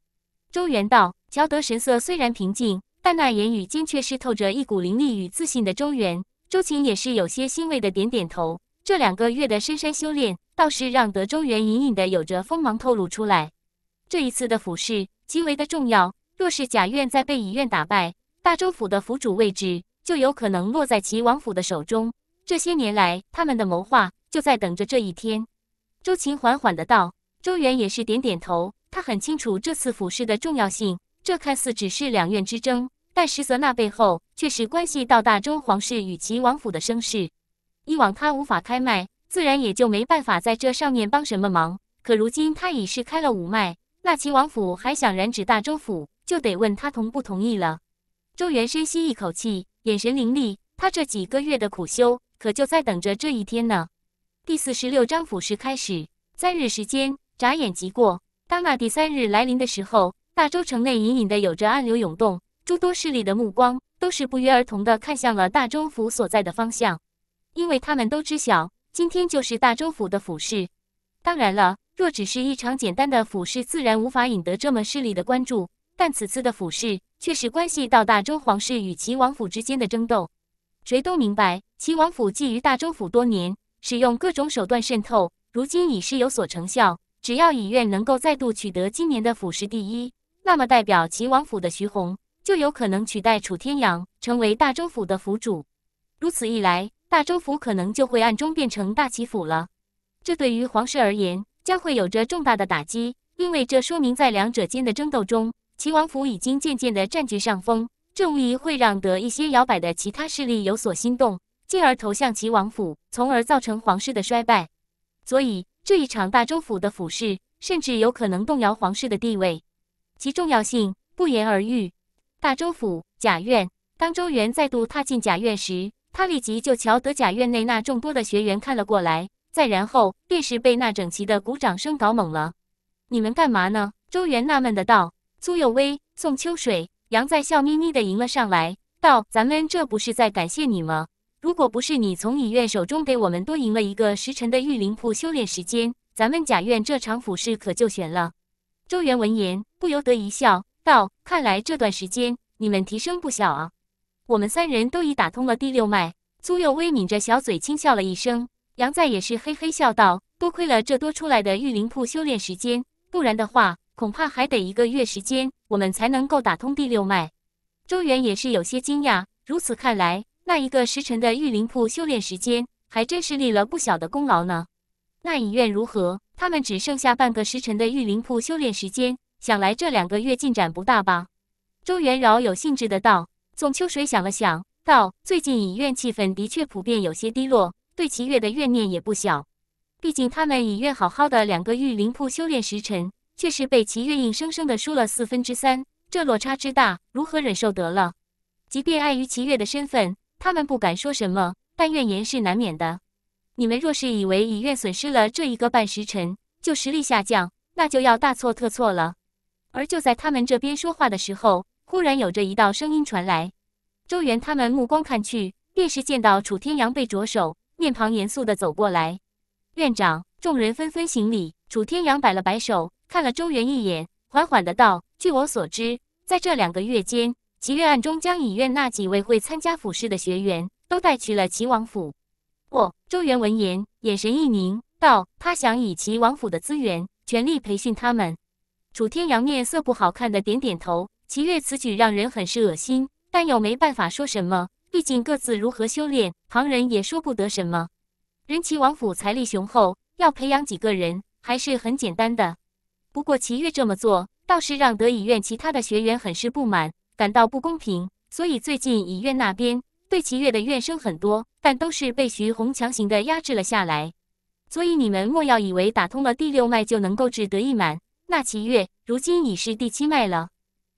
周元道，乔德神色虽然平静，但那言语间却是透着一股凌厉与自信的。周元。周晴也是有些欣慰的点点头，这两个月的深山修炼倒是让德州元隐隐的有着锋芒透露出来。这一次的府试极为的重要，若是贾院再被乙院打败，大周府的府主位置就有可能落在齐王府的手中。这些年来，他们的谋划就在等着这一天。周晴缓缓的道，周元也是点点头，他很清楚这次府试的重要性。这看似只是两院之争，但实则那背后。确实关系到大周皇室与齐王府的声势。以往他无法开脉，自然也就没办法在这上面帮什么忙。可如今他已是开了五脉，那齐王府还想染指大周府，就得问他同不同意了。周元深吸一口气，眼神凌厉。他这几个月的苦修，可就在等着这一天呢。第四十六章辅食开始，三日时间眨眼即过。当那第三日来临的时候，大周城内隐隐的有着暗流涌动。诸多势力的目光都是不约而同地看向了大周府所在的方向，因为他们都知晓，今天就是大周府的府试。当然了，若只是一场简单的府试，自然无法引得这么势力的关注。但此次的府试却是关系到大周皇室与齐王府之间的争斗。谁都明白，齐王府觊觎大周府多年，使用各种手段渗透，如今已是有所成效。只要乙院能够再度取得今年的府试第一，那么代表齐王府的徐红。就有可能取代楚天阳成为大周府的府主，如此一来，大周府可能就会暗中变成大齐府了。这对于皇室而言将会有着重大的打击，因为这说明在两者间的争斗中，齐王府已经渐渐地占据上风。这无疑会让得一些摇摆的其他势力有所心动，进而投向齐王府，从而造成皇室的衰败。所以，这一场大周府的府试，甚至有可能动摇皇室的地位，其重要性不言而喻。大周府贾院，当周元再度踏进贾院时，他立即就瞧得贾院内那众多的学员看了过来，再然后，便是被那整齐的鼓掌声搞懵了。“你们干嘛呢？”周元纳闷的道。苏有威、宋秋水、杨在笑眯眯的迎了上来，道：“咱们这不是在感谢你吗？如果不是你从乙院手中给我们多赢了一个时辰的御灵铺修炼时间，咱们贾院这场府试可就悬了。”周元闻言，不由得一笑。道：“看来这段时间你们提升不小啊！我们三人都已打通了第六脉。”苏幼微抿着小嘴轻笑了一声，杨再也是嘿嘿笑道：“多亏了这多出来的御灵铺修炼时间，不然的话，恐怕还得一个月时间，我们才能够打通第六脉。”周元也是有些惊讶：“如此看来，那一个时辰的御灵铺修炼时间还真是立了不小的功劳呢。那影院如何？他们只剩下半个时辰的御灵铺修炼时间。”想来这两个月进展不大吧？周元饶有兴致的道。宋秋水想了想，道：“最近影院气氛的确普遍有些低落，对齐月的怨念也不小。毕竟他们影院好好的两个御灵铺修炼时辰，却是被齐月硬生生的输了四分之三，这落差之大，如何忍受得了？即便碍于齐月的身份，他们不敢说什么，但怨言是难免的。你们若是以为影院损失了这一个半时辰就实力下降，那就要大错特错了。”而就在他们这边说话的时候，忽然有着一道声音传来。周元他们目光看去，便是见到楚天阳被着手，面庞严肃的走过来。院长，众人纷纷行礼。楚天阳摆了摆手，看了周元一眼，缓缓的道：“据我所知，在这两个月间，齐院暗中将以院那几位会参加府试的学员，都带去了齐王府。”哦，周元闻言，眼神一凝，道：“他想以齐王府的资源，全力培训他们。”楚天阳面色不好看的点点头，齐月此举让人很是恶心，但又没办法说什么。毕竟各自如何修炼，旁人也说不得什么。人齐王府财力雄厚，要培养几个人还是很简单的。不过齐月这么做，倒是让德乙院其他的学员很是不满，感到不公平。所以最近乙院那边对齐月的怨声很多，但都是被徐红强行的压制了下来。所以你们莫要以为打通了第六脉就能够志得意满。那齐月如今已是第七脉了，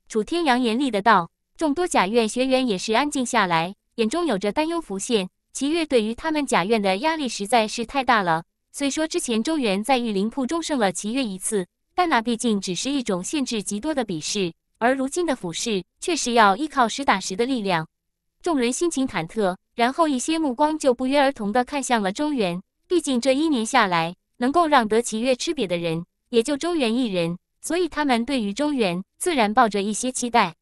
楚天阳严厉的道。众多甲院学员也是安静下来，眼中有着担忧浮现。齐月对于他们甲院的压力实在是太大了。虽说之前周元在玉林铺中胜了齐月一次，但那毕竟只是一种限制极多的比试，而如今的俯视却是要依靠实打实的力量。众人心情忐忑，然后一些目光就不约而同的看向了周元。毕竟这一年下来，能够让得齐月吃瘪的人。也就周元一人，所以他们对于周元自然抱着一些期待。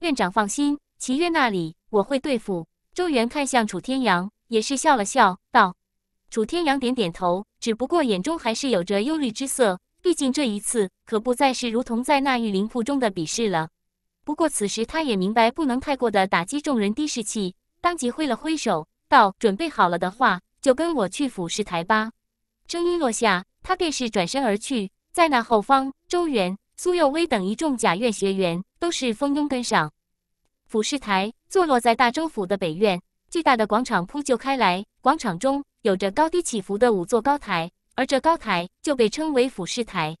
院长放心，齐月那里我会对付。周元看向楚天阳，也是笑了笑，道：“楚天阳点点头，只不过眼中还是有着忧虑之色。毕竟这一次可不再是如同在那玉林库中的比试了。不过此时他也明白，不能太过的打击众人的士气，当即挥了挥手，道：‘准备好了的话，就跟我去复试台吧。’声音落下，他便是转身而去。”在那后方，周元、苏幼威等一众甲院学员都是蜂拥跟上。俯视台坐落在大州府的北院，巨大的广场铺就开来，广场中有着高低起伏的五座高台，而这高台就被称为俯视台。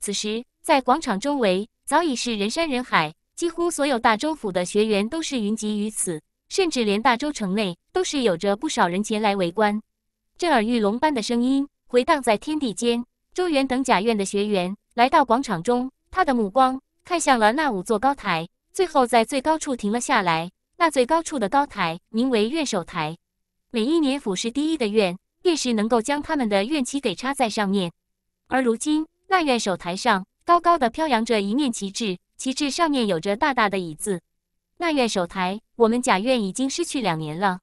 此时，在广场周围早已是人山人海，几乎所有大州府的学员都是云集于此，甚至连大州城内都是有着不少人前来围观。震耳欲聋般的声音回荡在天地间。周元等甲院的学员来到广场中，他的目光看向了那五座高台，最后在最高处停了下来。那最高处的高台名为院首台，每一年俯视第一的院便是能够将他们的院旗给插在上面。而如今，那院首台上高高的飘扬着一面旗帜，旗帜上面有着大大的“椅子。那院首台，我们甲院已经失去两年了。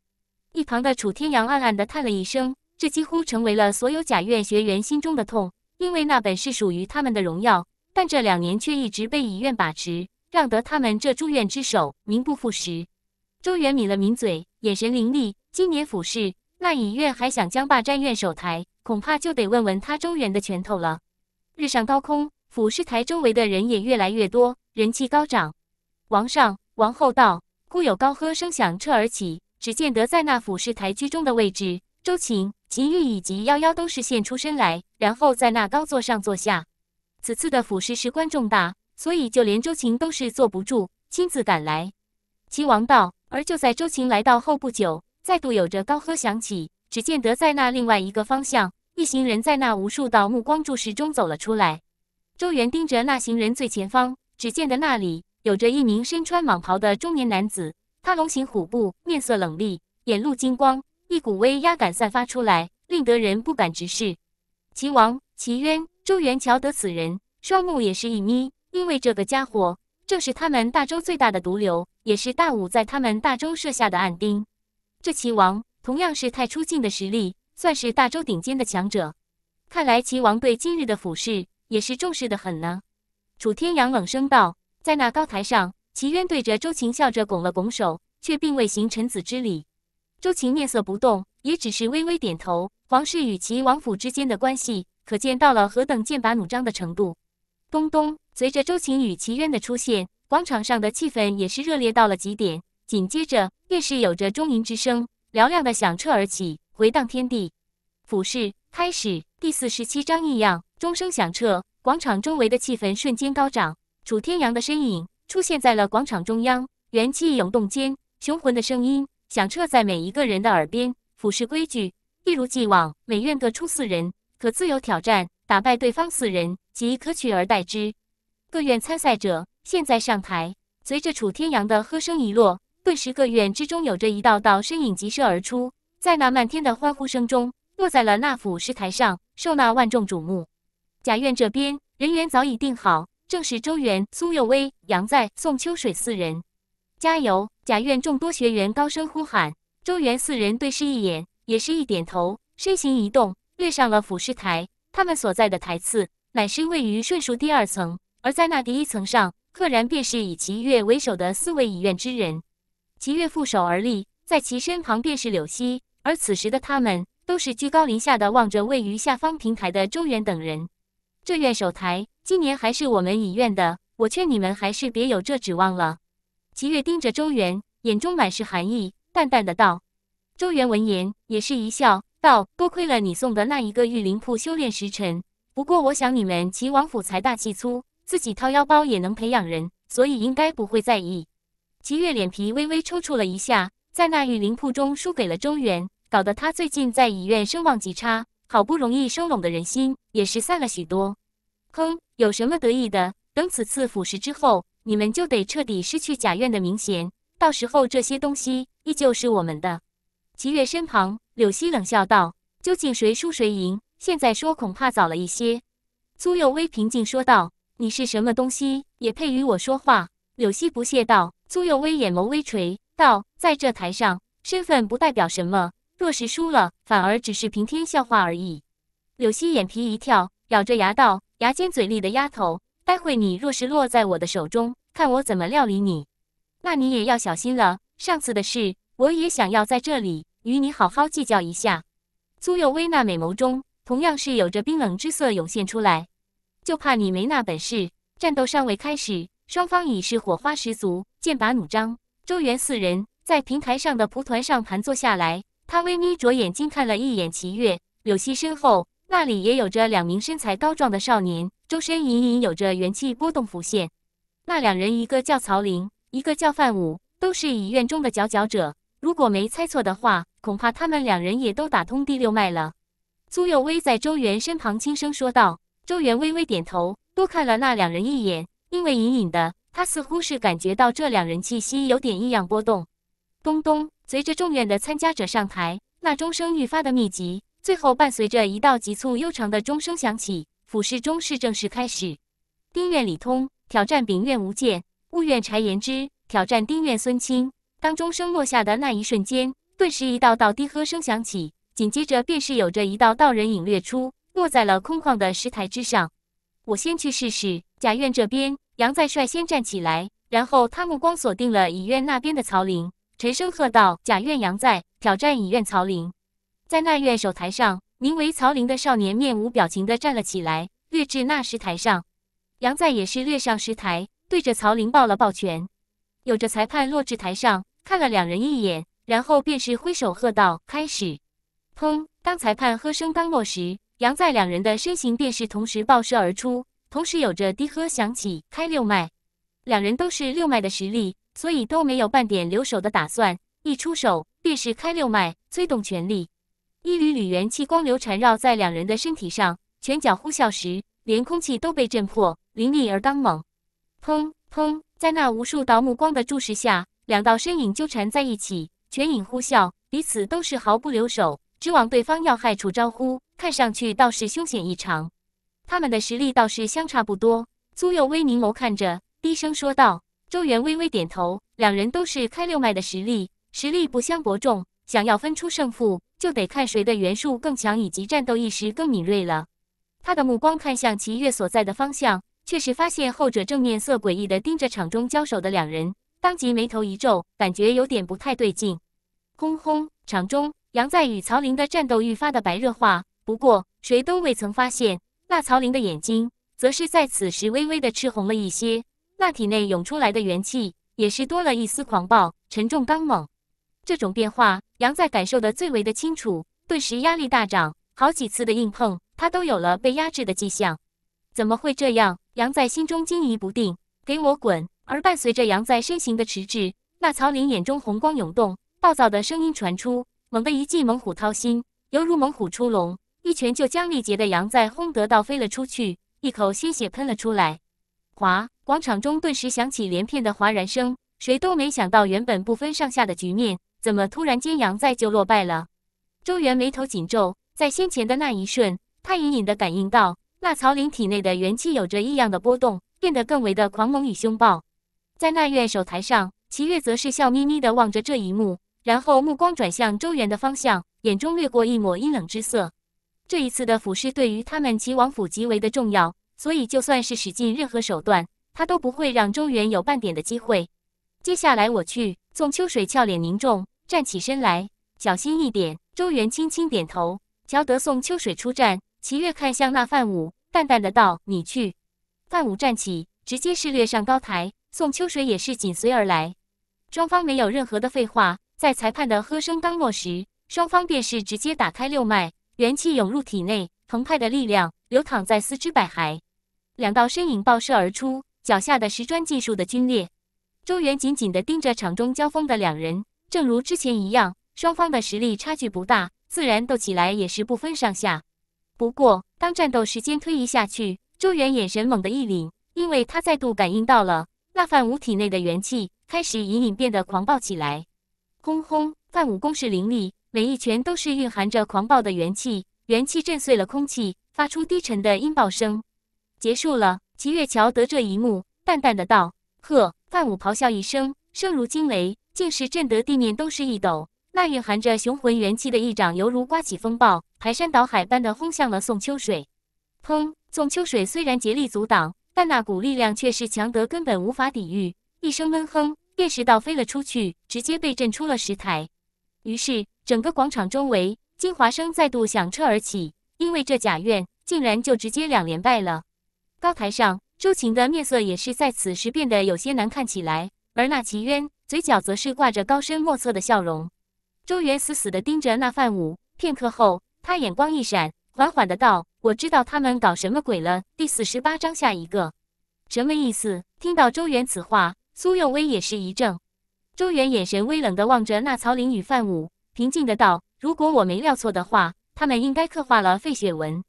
一旁的楚天阳暗暗地叹了一声，这几乎成为了所有甲院学员心中的痛。因为那本是属于他们的荣耀，但这两年却一直被尹院把持，让得他们这住院之首名不副实。周元抿了抿嘴，眼神凌厉。今年府试，那尹院还想将霸占院首台，恐怕就得问问他周元的拳头了。日上高空，府试台周围的人也越来越多，人气高涨。王上、王后道，忽有高喝声响彻而起，只见得在那府试台居中的位置，周晴、秦玉以及幺幺都是现出身来，然后在那高座上坐下。此次的府视事关重大，所以就连周秦都是坐不住，亲自赶来。齐王道，而就在周秦来到后不久，再度有着高喝响起。只见得在那另外一个方向，一行人在那无数道目光注视中走了出来。周元盯着那行人最前方，只见得那里有着一名身穿蟒袍的中年男子，他龙行虎步，面色冷厉，眼露金光。一股威压感散发出来，令得人不敢直视。齐王、齐渊、周元瞧得此人，双目也是一眯，因为这个家伙正是他们大周最大的毒瘤，也是大武在他们大周设下的暗钉。这齐王同样是太初境的实力，算是大周顶尖的强者。看来齐王对今日的俯视也是重视的很呢。楚天阳冷声道：“在那高台上，齐渊对着周秦笑着拱了拱手，却并未行臣子之礼。”周晴面色不动，也只是微微点头。皇室与齐王府之间的关系，可见到了何等剑拔弩张的程度。咚咚！随着周晴与齐渊的出现，广场上的气氛也是热烈到了极点。紧接着，便是有着钟鸣之声，嘹亮的响彻而起，回荡天地。俯视，开始第四十七章异样。钟声响彻，广场周围的气氛瞬间高涨。楚天阳的身影出现在了广场中央，元气涌动间，雄浑的声音。响彻在每一个人的耳边。俯视规矩，一如既往，每院各出四人，可自由挑战，打败对方四人，即可取而代之。各院参赛者，现在上台。随着楚天阳的喝声一落，顿时各院之中有着一道道身影疾射而出，在那漫天的欢呼声中，落在了那府石台上，受那万众瞩目。贾院这边人员早已定好，正是周元、苏幼薇、杨在、宋秋水四人。加油！甲院众多学员高声呼喊。周元四人对视一眼，也是一点头，身形一动，跃上了俯视台。他们所在的台次，乃是位于顺数第二层。而在那第一层上，赫然便是以齐月为首的四位乙院之人。齐月负手而立，在其身旁便是柳溪。而此时的他们，都是居高临下的望着位于下方平台的周元等人。这院首台，今年还是我们乙院的。我劝你们还是别有这指望了。齐月盯着周元，眼中满是寒意，淡淡的道：“周元闻言也是一笑，道：‘多亏了你送的那一个御灵铺修炼时辰，不过我想你们齐王府财大气粗，自己掏腰包也能培养人，所以应该不会在意。’”齐月脸皮微微抽搐了一下，在那御灵铺中输给了周元，搞得他最近在乙院声望极差，好不容易收拢的人心也是散了许多。哼，有什么得意的？等此次腐蚀之后。你们就得彻底失去贾院的名衔，到时候这些东西依旧是我们的。齐月身旁，柳溪冷笑道：“究竟谁输谁赢？现在说恐怕早了一些。”苏有微平静说道：“你是什么东西，也配与我说话？”柳溪不屑道。苏有微眼眸微垂，道：“在这台上，身份不代表什么。若是输了，反而只是平添笑话而已。”柳溪眼皮一跳，咬着牙道：“牙尖嘴利的丫头。”待会你若是落在我的手中，看我怎么料理你。那你也要小心了。上次的事，我也想要在这里与你好好计较一下。苏幼薇那美眸中同样是有着冰冷之色涌现出来，就怕你没那本事。战斗尚未开始，双方已是火花十足，剑拔弩张。周元四人在平台上的蒲团上盘坐下来，他微眯着眼睛看了一眼齐月、柳溪身后，那里也有着两名身材高壮的少年。周身隐隐有着元气波动浮现。那两人，一个叫曹林，一个叫范武，都是乙院中的佼佼者。如果没猜错的话，恐怕他们两人也都打通第六脉了。苏有威在周元身旁轻声说道。周元微微点头，多看了那两人一眼，因为隐隐的，他似乎是感觉到这两人气息有点异样波动。咚咚，随着众院的参加者上台，那钟声愈发的密集，最后伴随着一道急促悠长的钟声响起。俯视中式正式开始，丁院李通挑战丙院吴健，戊院柴延之挑战丁院孙清。当钟声落下的那一瞬间，顿时一道道低喝声响起，紧接着便是有着一道道人影掠出，落在了空旷的石台之上。我先去试试。甲院这边，杨再率先站起来，然后他目光锁定了乙院那边的曹林，沉声喝道：“甲院杨再挑战乙院曹林，在那院守台上。”名为曹林的少年面无表情地站了起来，掠至那石台上。杨再也是掠上石台，对着曹林抱了抱拳。有着裁判落至台上，看了两人一眼，然后便是挥手喝道：“开始！”砰！当裁判喝声刚落时，杨在两人的身形便是同时爆射而出，同时有着低喝响起：“开六脉！”两人都是六脉的实力，所以都没有半点留手的打算，一出手便是开六脉，催动全力。一缕缕元气光流缠绕在两人的身体上，拳脚呼啸时，连空气都被震破，凌厉而刚猛。砰砰，在那无数道目光的注视下，两道身影纠缠在一起，拳影呼啸，彼此都是毫不留手，直往对方要害处招呼，看上去倒是凶险异常。他们的实力倒是相差不多。苏幼微凝眸看着，低声说道：“周元微微点头，两人都是开六脉的实力，实力不相伯仲，想要分出胜负。”就得看谁的元素更强，以及战斗意识更敏锐了。他的目光看向齐月所在的方向，却是发现后者正面色诡异的盯着场中交手的两人，当即眉头一皱，感觉有点不太对劲。轰轰！场中，杨在与曹林的战斗愈发的白热化。不过，谁都未曾发现，那曹林的眼睛，则是在此时微微的赤红了一些。那体内涌出来的元气，也是多了一丝狂暴、沉重、刚猛。这种变化，杨在感受的最为的清楚，顿时压力大涨，好几次的硬碰，他都有了被压制的迹象。怎么会这样？杨在心中惊疑不定。给我滚！而伴随着杨在身形的迟滞，那曹林眼中红光涌动，暴躁的声音传出，猛地一记猛虎掏心，犹如猛虎出笼，一拳就将力竭的杨在轰得倒飞了出去，一口鲜血喷了出来。哗！广场中顿时响起连片的哗然声，谁都没想到原本不分上下的局面。怎么突然间杨再就落败了？周元眉头紧皱，在先前的那一瞬，他隐隐的感应到那曹林体内的元气有着异样的波动，变得更为的狂猛与凶暴。在那院守台上，齐月则是笑眯眯的望着这一幕，然后目光转向周元的方向，眼中掠过一抹阴冷之色。这一次的府试对于他们齐王府极为的重要，所以就算是使尽任何手段，他都不会让周元有半点的机会。接下来我去。宋秋水俏脸凝重，站起身来，小心一点。周元轻轻点头，瞧得宋秋水出战。齐越看向那范武，淡淡的道：“你去。”范武站起，直接是掠上高台。宋秋水也是紧随而来。双方没有任何的废话，在裁判的喝声刚落时，双方便是直接打开六脉，元气涌入体内，澎湃的力量流淌在四肢百骸。两道身影爆射而出，脚下的石砖技术的皲裂。周元紧紧地盯着场中交锋的两人，正如之前一样，双方的实力差距不大，自然斗起来也是不分上下。不过，当战斗时间推移下去，周元眼神猛地一凛，因为他再度感应到了那范武体内的元气开始隐隐变得狂暴起来。轰轰，范武攻势凌厉，每一拳都是蕴含着狂暴的元气，元气震碎了空气，发出低沉的音爆声。结束了，齐月桥得这一幕，淡淡的道。呵！范武咆哮一声，声如惊雷，竟是震得地面都是一抖。那蕴含着雄浑元气的一掌，犹如刮起风暴、排山倒海般的轰向了宋秋水。砰！宋秋水虽然竭力阻挡，但那股力量却是强得根本无法抵御。一声闷哼，便是倒飞了出去，直接被震出了石台。于是，整个广场周围金华声再度响彻而起，因为这贾院竟然就直接两连败了。高台上。苏晴的面色也是在此时变得有些难看起来，而那齐渊嘴角则是挂着高深莫测的笑容。周元死死地盯着那范武，片刻后，他眼光一闪，缓缓地道：“我知道他们搞什么鬼了。”第四十八章下一个什么意思？听到周元此话，苏幼威也是一怔。周元眼神微冷地望着那曹林与范武，平静地道：“如果我没料错的话，他们应该刻画了费雪文。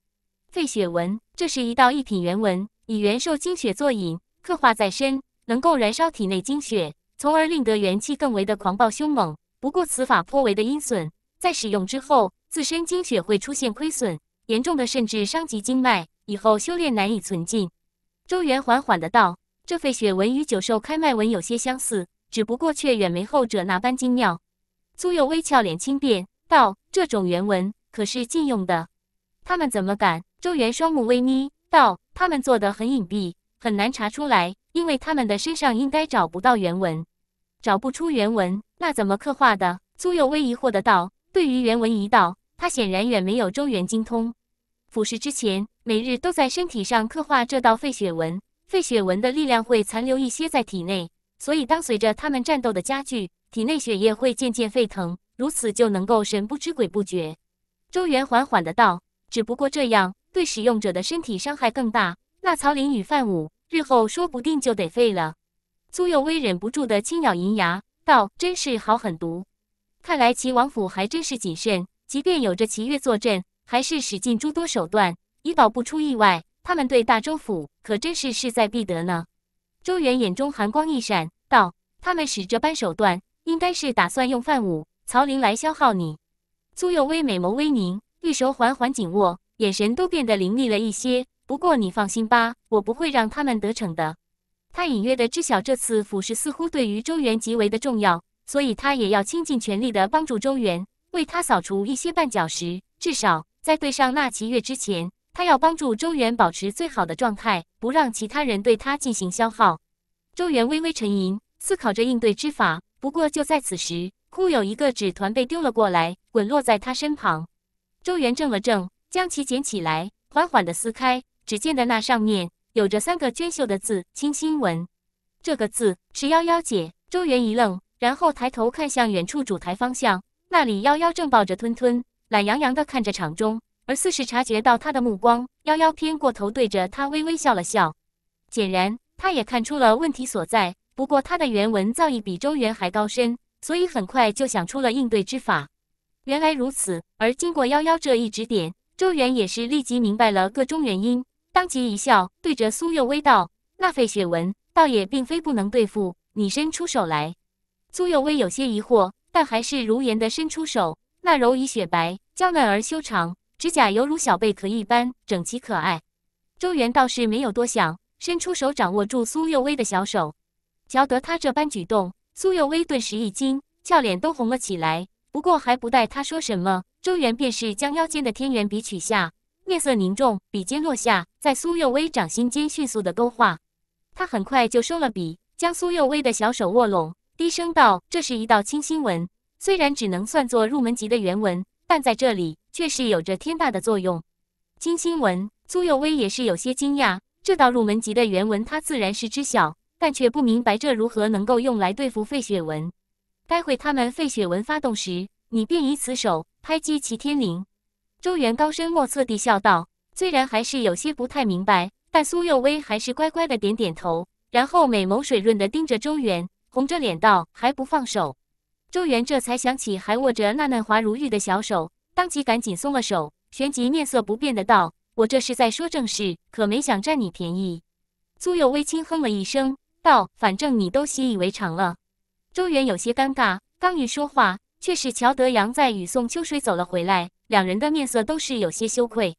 费雪文，这是一道一品原文。”以元兽精血作引，刻画在身，能够燃烧体内精血，从而令得元气更为的狂暴凶猛。不过此法颇为的阴损，在使用之后，自身精血会出现亏损，严重的甚至伤及经脉，以后修炼难以存进。周元缓缓的道：“这废血纹与九兽开脉纹有些相似，只不过却远没后者那般精妙。”苏幼微俏脸轻变，道：“这种原文可是禁用的？他们怎么敢？”周元双目微眯，道。他们做的很隐蔽，很难查出来，因为他们的身上应该找不到原文，找不出原文，那怎么刻画的？苏有微疑惑的道。对于原文一道，他显然远没有周元精通。腐蚀之前，每日都在身体上刻画这道废血纹，废血纹的力量会残留一些在体内，所以当随着他们战斗的加剧，体内血液会渐渐沸腾，如此就能够神不知鬼不觉。周元缓缓的道，只不过这样。对使用者的身体伤害更大，那曹林与范武日后说不定就得废了。苏又威忍不住的轻咬银牙，道：“真是好狠毒！看来齐王府还真是谨慎，即便有着齐月坐镇，还是使尽诸多手段，以保不出意外。他们对大周府可真是势在必得呢。”周元眼中寒光一闪，道：“他们使这般手段，应该是打算用范武、曹林来消耗你。”苏又微美眸微凝，玉手缓缓紧握。眼神都变得凌厉了一些。不过你放心吧，我不会让他们得逞的。他隐约的知晓这次俯视似乎对于周元极为的重要，所以他也要倾尽全力的帮助周元，为他扫除一些绊脚石。至少在对上那奇月之前，他要帮助周元保持最好的状态，不让其他人对他进行消耗。周元微微沉吟，思考着应对之法。不过就在此时，忽有一个纸团被丢了过来，滚落在他身旁。周元怔了怔。将其捡起来，缓缓地撕开，只见的那上面有着三个娟秀的字“清新文”。这个字是夭夭姐。周元一愣，然后抬头看向远处主台方向，那里夭夭正抱着吞吞，懒洋洋地看着场中，而似是察觉到他的目光，夭夭偏过头对着他微微笑了笑。显然，他也看出了问题所在。不过他的原文造诣比周元还高深，所以很快就想出了应对之法。原来如此，而经过夭夭这一指点。周元也是立即明白了各中原因，当即一笑，对着苏幼薇道：“那费雪文倒也并非不能对付。”你伸出手来。苏幼薇有些疑惑，但还是如言的伸出手。那柔以雪白、娇嫩而修长，指甲犹如小贝壳一般整齐可爱。周元倒是没有多想，伸出手掌握住苏幼薇的小手。瞧得他这般举动，苏幼薇顿时一惊，俏脸都红了起来。不过还不待他说什么。周元便是将腰间的天元笔取下，面色凝重，笔尖落下，在苏幼薇掌心间迅速的勾画。他很快就收了笔，将苏幼薇的小手握拢，低声道：“这是一道清新文，虽然只能算作入门级的原文，但在这里却是有着天大的作用。”清新文，苏幼薇也是有些惊讶。这道入门级的原文他自然是知晓，但却不明白这如何能够用来对付费雪文。待会他们费雪文发动时。你便以此手拍击齐天灵，周元高深莫测地笑道。虽然还是有些不太明白，但苏幼薇还是乖乖地点点头，然后美眸水润地盯着周元，红着脸道：“还不放手？”周元这才想起还握着那嫩滑如玉的小手，当即赶紧松了手，旋即面色不变地道：“我这是在说正事，可没想占你便宜。”苏幼薇轻哼了一声，道：“反正你都习以为常了。”周元有些尴尬，刚一说话。却是乔德阳在与宋秋水走了回来，两人的面色都是有些羞愧。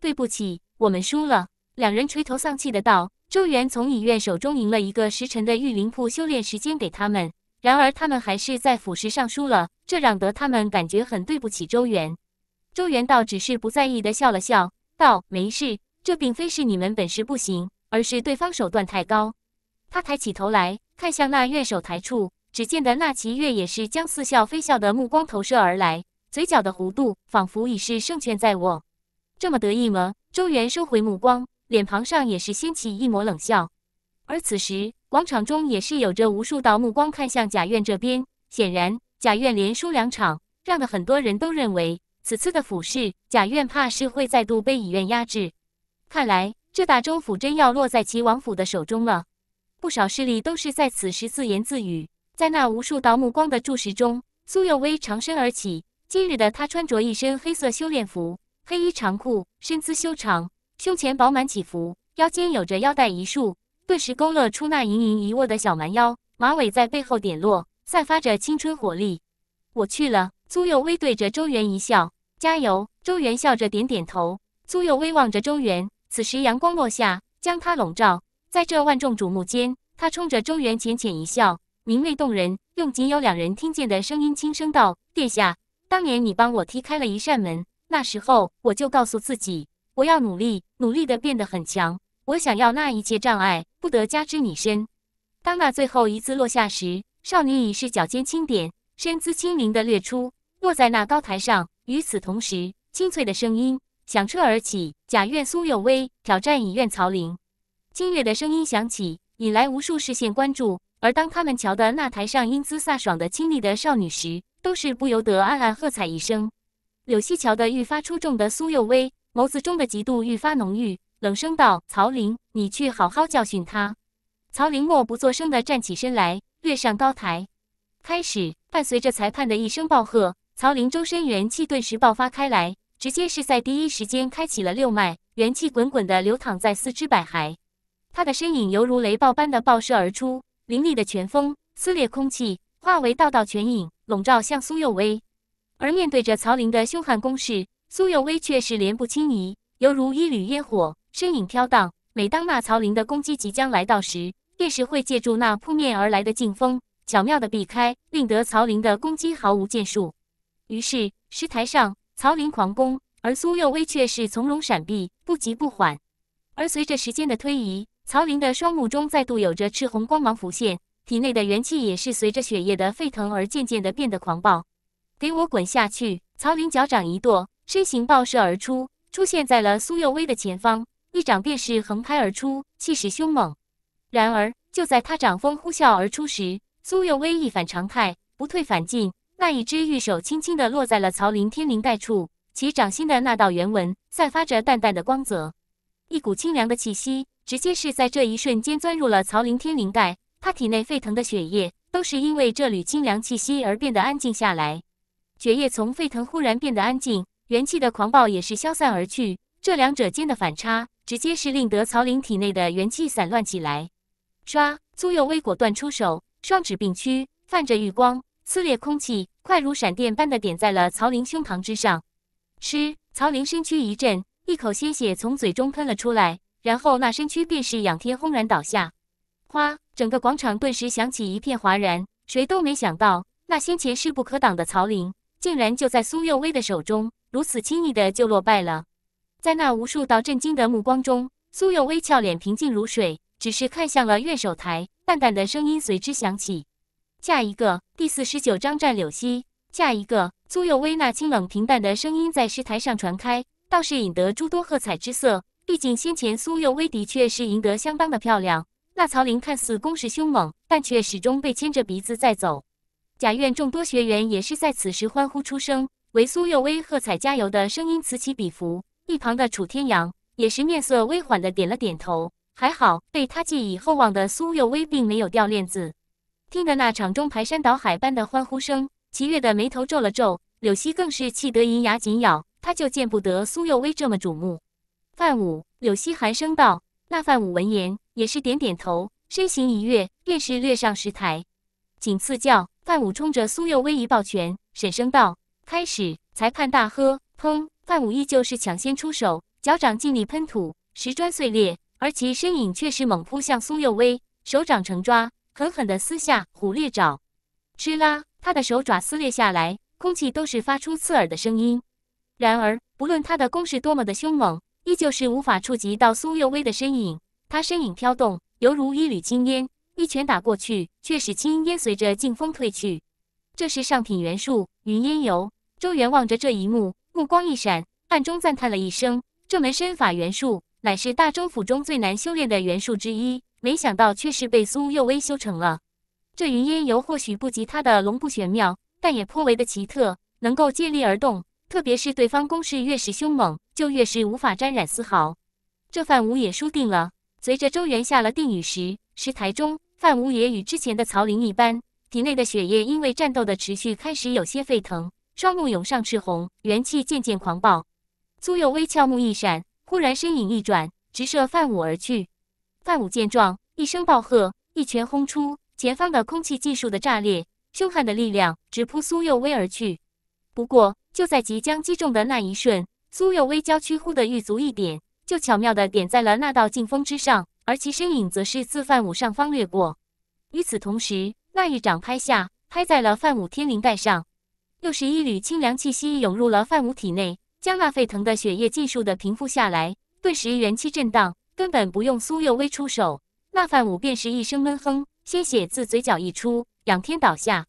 对不起，我们输了。两人垂头丧气的道。周元从李院手中赢了一个时辰的御灵铺修炼时间给他们，然而他们还是在辅食上输了，这让得他们感觉很对不起周元。周元道只是不在意的笑了笑，道：“没事，这并非是你们本事不行，而是对方手段太高。”他抬起头来看向那院手台处。只见得那齐月也是将似笑非笑的目光投射而来，嘴角的弧度仿佛已是胜券在握。这么得意吗？周元收回目光，脸庞上也是掀起一抹冷笑。而此时广场中也是有着无数道目光看向贾院这边，显然贾院连输两场，让得很多人都认为此次的府试贾院怕是会再度被乙院压制。看来这大周府真要落在齐王府的手中了。不少势力都是在此时自言自语。在那无数道目光的注视中，苏幼微长身而起。今日的他穿着一身黑色修炼服，黑衣长裤，身姿修长，胸前饱满起伏，腰间有着腰带一束，顿时勾勒出那盈盈一握的小蛮腰。马尾在背后点落，散发着青春活力。我去了。苏又微对着周元一笑：“加油！”周元笑着点点头。苏又微望着周元，此时阳光落下，将他笼罩。在这万众瞩目间，他冲着周元浅浅一笑。明媚动人，用仅有两人听见的声音轻声道：“殿下，当年你帮我踢开了一扇门，那时候我就告诉自己，我要努力，努力的变得很强。我想要那一切障碍不得加之你身。”当那最后一次落下时，少女已是脚尖轻点，身姿轻灵的掠出，落在那高台上。与此同时，清脆的声音响彻而起：“贾院苏有威挑战乙院曹林。”清越的声音响起，引来无数视线关注。而当他们瞧的那台上英姿飒爽的清丽的少女时，都是不由得暗暗喝彩一声。柳溪瞧的愈发出众的苏幼薇，眸子中的嫉妒愈发浓郁，冷声道：“曹林，你去好好教训他。”曹林默不作声的站起身来，跃上高台，开始伴随着裁判的一声暴喝，曹林周身元气顿时爆发开来，直接是在第一时间开启了六脉，元气滚滚的流淌在四肢百骸，他的身影犹如雷暴般的爆射而出。凌厉的拳风撕裂空气，化为道道拳影笼罩向苏有威。而面对着曹林的凶悍攻势，苏有威却是连步轻移，犹如一缕烟火，身影飘荡。每当那曹林的攻击即将来到时，便是会借助那扑面而来的劲风，巧妙的避开，令得曹林的攻击毫无建树。于是，石台上曹林狂攻，而苏有威却是从容闪避，不急不缓。而随着时间的推移，曹林的双目中再度有着赤红光芒浮现，体内的元气也是随着血液的沸腾而渐渐的变得狂暴。给我滚下去！曹林脚掌一跺，身形爆射而出，出现在了苏幼薇的前方，一掌便是横拍而出，气势凶猛。然而就在他掌风呼啸而出时，苏幼薇一反常态，不退反进，那一只玉手轻轻的落在了曹林天灵盖处，其掌心的那道圆纹散发着淡淡的光泽，一股清凉的气息。直接是在这一瞬间钻入了曹林天灵盖，他体内沸腾的血液都是因为这缕清凉气息而变得安静下来，血液从沸腾忽然变得安静，元气的狂暴也是消散而去，这两者间的反差直接是令得曹林体内的元气散乱起来。刷，苏幼薇果断出手，双指并屈，泛着玉光，撕裂空气，快如闪电般的点在了曹林胸膛之上。吃，曹林身躯一震，一口鲜血从嘴中喷了出来。然后那身躯便是仰天轰然倒下，哗！整个广场顿时响起一片哗然。谁都没想到，那先前势不可挡的曹林，竟然就在苏幼薇的手中如此轻易的就落败了。在那无数道震惊的目光中，苏幼薇俏脸平静如水，只是看向了阅手台，淡淡的声音随之响起：“下一个。”第四十九章战柳溪。下一个。苏又薇那清冷平淡的声音在石台上传开，倒是引得诸多喝彩之色。毕竟先前苏幼威的确是赢得相当的漂亮，那曹林看似攻势凶猛，但却始终被牵着鼻子在走。贾院众多学员也是在此时欢呼出声，为苏幼威喝彩加油的声音此起彼伏。一旁的楚天阳也是面色微缓的点了点头，还好被他寄以厚望的苏幼威并没有掉链子。听着那场中排山倒海般的欢呼声，齐月的眉头皱了皱，柳溪更是气得银牙紧咬，他就见不得苏幼威这么瞩目。范武柳溪寒声道：“那范武闻言也是点点头，身形一跃，便是掠上石台。景赐教，范武冲着苏幼威一抱拳，沈声道：‘开始！’裁判大喝：‘砰！’范武依旧是抢先出手，脚掌尽力喷土，石砖碎裂，而其身影却是猛扑向苏幼威，手掌成抓，狠狠的撕下虎裂爪。哧啦！他的手爪撕裂下来，空气都是发出刺耳的声音。然而，不论他的攻势多么的凶猛。”依旧是无法触及到苏幼薇的身影，她身影飘动，犹如一缕青烟，一拳打过去，却使青烟随着劲风退去。这是上品元术云烟游。周元望着这一幕，目光一闪，暗中赞叹了一声：这门身法元术，乃是大周府中最难修炼的元术之一，没想到却是被苏幼薇修成了。这云烟游或许不及他的龙不玄妙，但也颇为的奇特，能够借力而动。特别是对方攻势越是凶猛，就越是无法沾染丝毫。这范武也输定了。随着周元下了定语时，石台中范武也与之前的曹林一般，体内的血液因为战斗的持续开始有些沸腾，双目涌上赤红，元气渐渐狂暴。苏有微俏目一闪，忽然身影一转，直射范武而去。范武见状，一声暴喝，一拳轰出，前方的空气技术的炸裂，凶悍的力量直扑苏有微而去。不过。就在即将击中的那一瞬，苏幼薇娇屈忽的玉足一点，就巧妙的点在了那道劲风之上，而其身影则是自范武上方掠过。与此同时，那一掌拍下，拍在了范武天灵盖上，又是一缕清凉气息涌入了范武体内，将那沸腾的血液尽数的平复下来。顿时元气震荡，根本不用苏幼薇出手，那范武便是一声闷哼，鲜血自嘴角溢出，仰天倒下。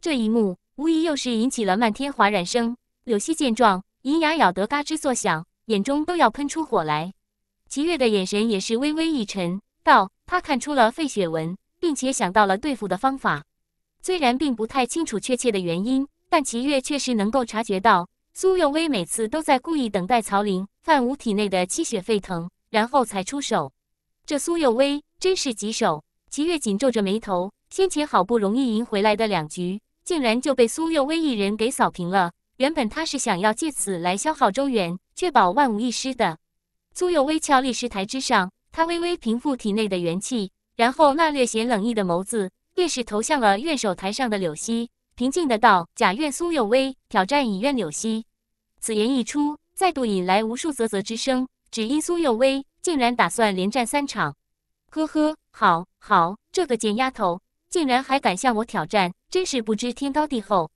这一幕无疑又是引起了漫天哗然声。柳溪见状，银牙咬得嘎吱作响，眼中都要喷出火来。齐月的眼神也是微微一沉，道：“他看出了费雪文，并且想到了对付的方法。虽然并不太清楚确切的原因，但齐月确实能够察觉到，苏幼薇每次都在故意等待曹林、范无体内的气血沸腾，然后才出手。这苏幼薇真是棘手。”齐月紧皱着眉头，先前好不容易赢回来的两局，竟然就被苏幼薇一人给扫平了。原本他是想要借此来消耗周元，确保万无一失的。苏有微俏立石台之上，他微微平复体内的元气，然后那略显冷意的眸子便是投向了院首台上的柳溪，平静的道：“假院苏有微挑战乙院柳溪。”此言一出，再度引来无数啧啧之声，只因苏有微竟然打算连战三场。呵呵，好，好，这个贱丫头竟然还敢向我挑战，真是不知天高地厚。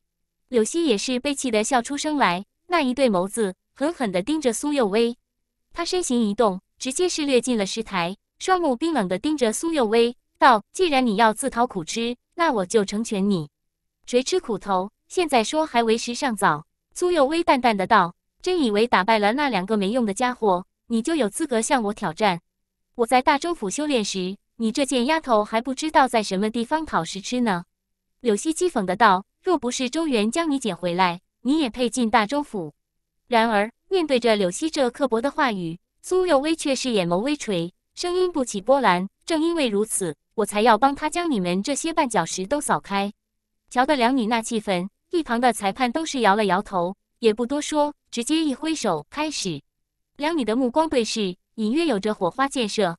柳溪也是被气得笑出声来，那一对眸子狠狠地盯着苏幼薇。他身形一动，直接是掠进了石台，双目冰冷地盯着苏又薇，道：“既然你要自讨苦吃，那我就成全你。谁吃苦头，现在说还为时尚早。”苏又薇淡淡的道：“真以为打败了那两个没用的家伙，你就有资格向我挑战？我在大州府修炼时，你这贱丫头还不知道在什么地方讨食吃呢。”柳溪讥讽地道。若不是周元将你捡回来，你也配进大周府。然而面对着柳溪这刻薄的话语，苏幼薇却是眼眸微垂，声音不起波澜。正因为如此，我才要帮他将你们这些绊脚石都扫开。瞧得两女那气氛，一旁的裁判都是摇了摇头，也不多说，直接一挥手开始。两女的目光对视，隐约有着火花溅射。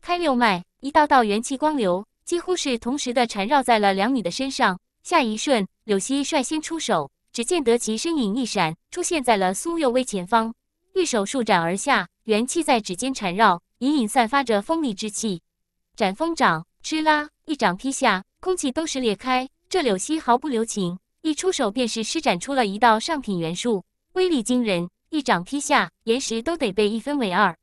开六脉，一道道元气光流几乎是同时的缠绕在了两女的身上。下一瞬，柳溪率先出手，只见得其身影一闪，出现在了苏又威前方，玉手数展而下，元气在指尖缠绕，隐隐散发着锋利之气。斩风掌，吃啦！一掌劈下，空气都是裂开。这柳溪毫不留情，一出手便是施展出了一道上品元术，威力惊人。一掌劈下，岩石都得被一分为二。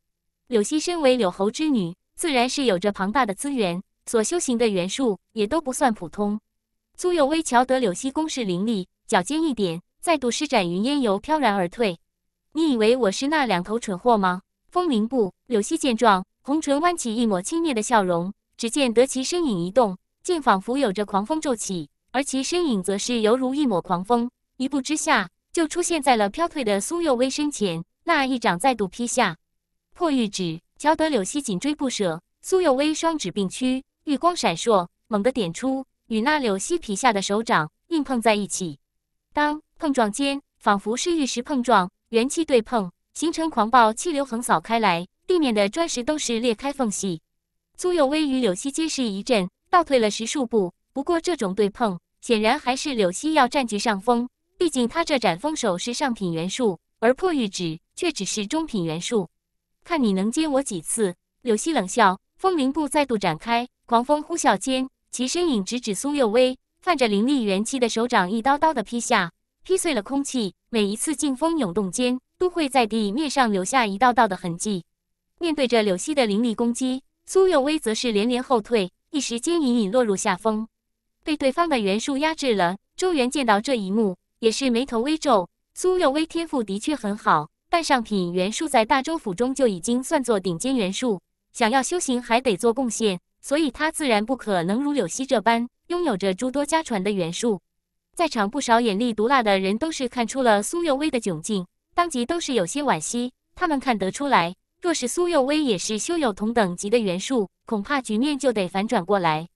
柳溪身为柳侯之女，自然是有着庞大的资源，所修行的元术也都不算普通。苏幼薇瞧得柳溪攻势凌厉，脚尖一点，再度施展云烟游飘然而退。你以为我是那两头蠢货吗？风铃步。柳溪见状，红唇弯起一抹轻蔑的笑容。只见得其身影一动，竟仿佛有着狂风骤起，而其身影则是犹如一抹狂风，一步之下就出现在了飘退的苏幼薇身前。那一掌再度劈下，破玉指。瞧得柳溪紧追不舍，苏幼薇双指并屈，玉光闪烁，猛地点出。与那柳溪皮下的手掌硬碰在一起，当碰撞间仿佛是玉石碰撞，元气对碰，形成狂暴气流横扫开来，地面的砖石都是裂开缝隙。苏有微与柳溪皆是一震，倒退了十数步。不过这种对碰显然还是柳溪要占据上风，毕竟他这斩风手是上品元术，而破玉指却只是中品元术。看你能接我几次？柳溪冷笑，风铃步再度展开，狂风呼啸间。其身影直指苏幼薇，泛着灵力元气的手掌一刀刀的劈下，劈碎了空气。每一次劲风涌动间，都会在地面上留下一道道的痕迹。面对着柳溪的灵力攻击，苏幼薇则是连连后退，一时间隐隐落入下风，被对方的元术压制了。周元见到这一幕，也是眉头微皱。苏幼薇天赋的确很好，半上品元术在大周府中就已经算作顶尖元术，想要修行还得做贡献。所以，他自然不可能如柳溪这般拥有着诸多家传的元术。在场不少眼力毒辣的人都是看出了苏幼薇的窘境，当即都是有些惋惜。他们看得出来，若是苏幼薇也是修有同等级的元术，恐怕局面就得反转过来。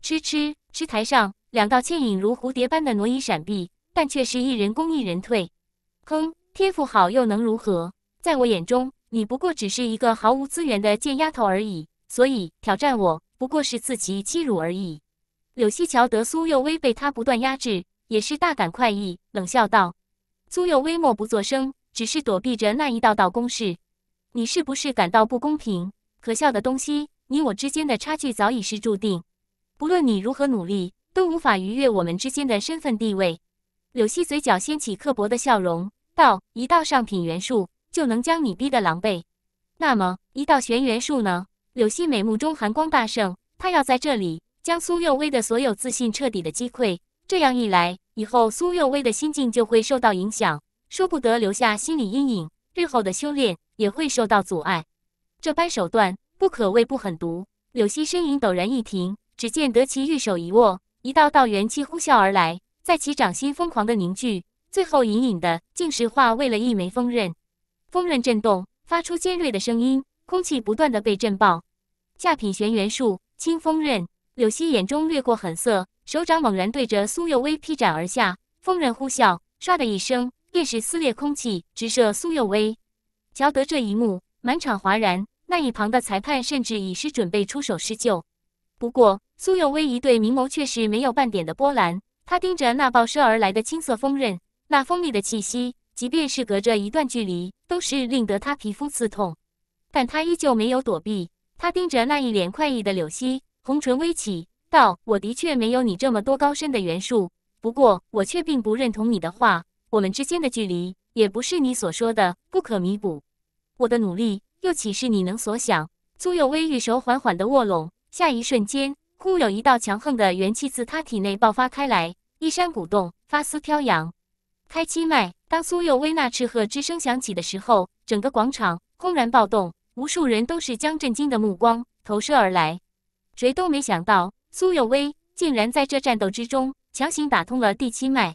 吃吃吃！台上两道倩影如蝴蝶般的挪移闪避，但却是一人攻一人退。哼，天赋好又能如何？在我眼中，你不过只是一个毫无资源的贱丫头而已。所以，挑战我。不过是自欺欺辱而已。柳溪瞧得苏又微被他不断压制，也是大感快意，冷笑道：“苏又微默不作声，只是躲避着那一道道攻势。你是不是感到不公平？可笑的东西，你我之间的差距早已是注定，不论你如何努力，都无法逾越我们之间的身份地位。”柳溪嘴角掀起刻薄的笑容，道：“一道上品元素就能将你逼得狼狈，那么一道玄元术呢？”柳溪美目中寒光大盛，他要在这里将苏幼薇的所有自信彻底的击溃。这样一来，以后苏幼薇的心境就会受到影响，说不得留下心理阴影，日后的修炼也会受到阻碍。这般手段不可谓不狠毒。柳溪身影陡然一停，只见得其玉手一握，一道道元气呼啸而来，在其掌心疯狂的凝聚，最后隐隐的竟是化为了一枚锋刃。锋刃震动，发出尖锐的声音。空气不断的被震爆，下品玄元术青风刃，柳溪眼中掠过狠色，手掌猛然对着苏幼薇劈斩而下，风刃呼啸，唰的一声，便是撕裂空气，直射苏幼薇。瞧得这一幕，满场哗然，那一旁的裁判甚至已是准备出手施救。不过，苏幼薇一对明眸却是没有半点的波澜，他盯着那暴射而来的青色风刃，那锋利的气息，即便是隔着一段距离，都是令得他皮肤刺痛。但他依旧没有躲避，他盯着那一脸快意的柳溪，红唇微起，道：“我的确没有你这么多高深的元素，不过我却并不认同你的话。我们之间的距离，也不是你所说的不可弥补。我的努力，又岂是你能所想？”苏幼微玉手缓缓地握拢，下一瞬间，忽有一道强横的元气自他体内爆发开来，衣衫鼓动，发丝飘扬。开七脉，当苏又微那斥喝之声响起的时候，整个广场轰然暴动。无数人都是将震惊的目光投射而来，谁都没想到苏有威竟然在这战斗之中强行打通了第七脉。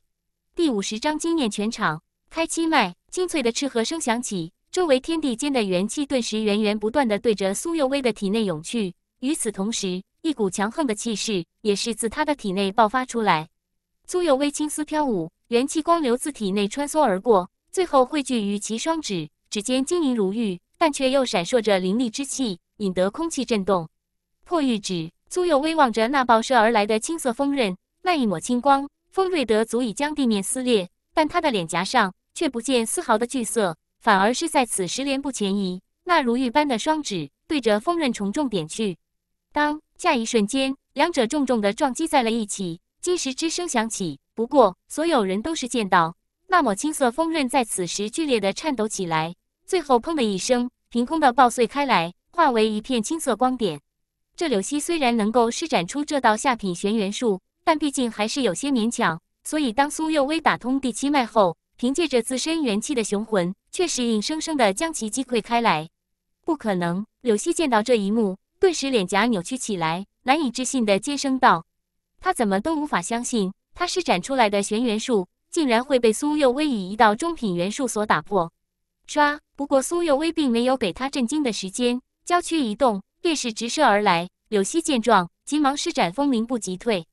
第五十章惊艳全场，开七脉，清脆的斥喝声响起，周围天地间的元气顿时源源不断的对着苏有威的体内涌去。与此同时，一股强横的气势也是自他的体内爆发出来。苏有威青丝飘舞，元气光流自体内穿梭而过，最后汇聚于其双指，指尖晶莹如玉。但却又闪烁着凌厉之气，引得空气震动。破玉指粗又微望着那爆射而来的青色锋刃，那一抹青光锋锐得足以将地面撕裂，但他的脸颊上却不见丝毫的惧色，反而是在此时连步前移，那如玉般的双指对着锋刃重重点去。当下一瞬间，两者重重的撞击在了一起，金石之声响起。不过，所有人都是见到那抹青色锋刃在此时剧烈的颤抖起来。最后，砰的一声，凭空的爆碎开来，化为一片青色光点。这柳溪虽然能够施展出这道下品玄元术，但毕竟还是有些勉强。所以，当苏又微打通第七脉后，凭借着自身元气的雄浑，却是硬生生的将其击溃开来。不可能！柳溪见到这一幕，顿时脸颊扭曲起来，难以置信的尖声道：“他怎么都无法相信，他施展出来的玄元术，竟然会被苏又微以一道中品元术所打破。”唰。不过苏幼微并没有给他震惊的时间，娇躯一动，便是直射而来。柳溪见状，急忙施展风铃步急退。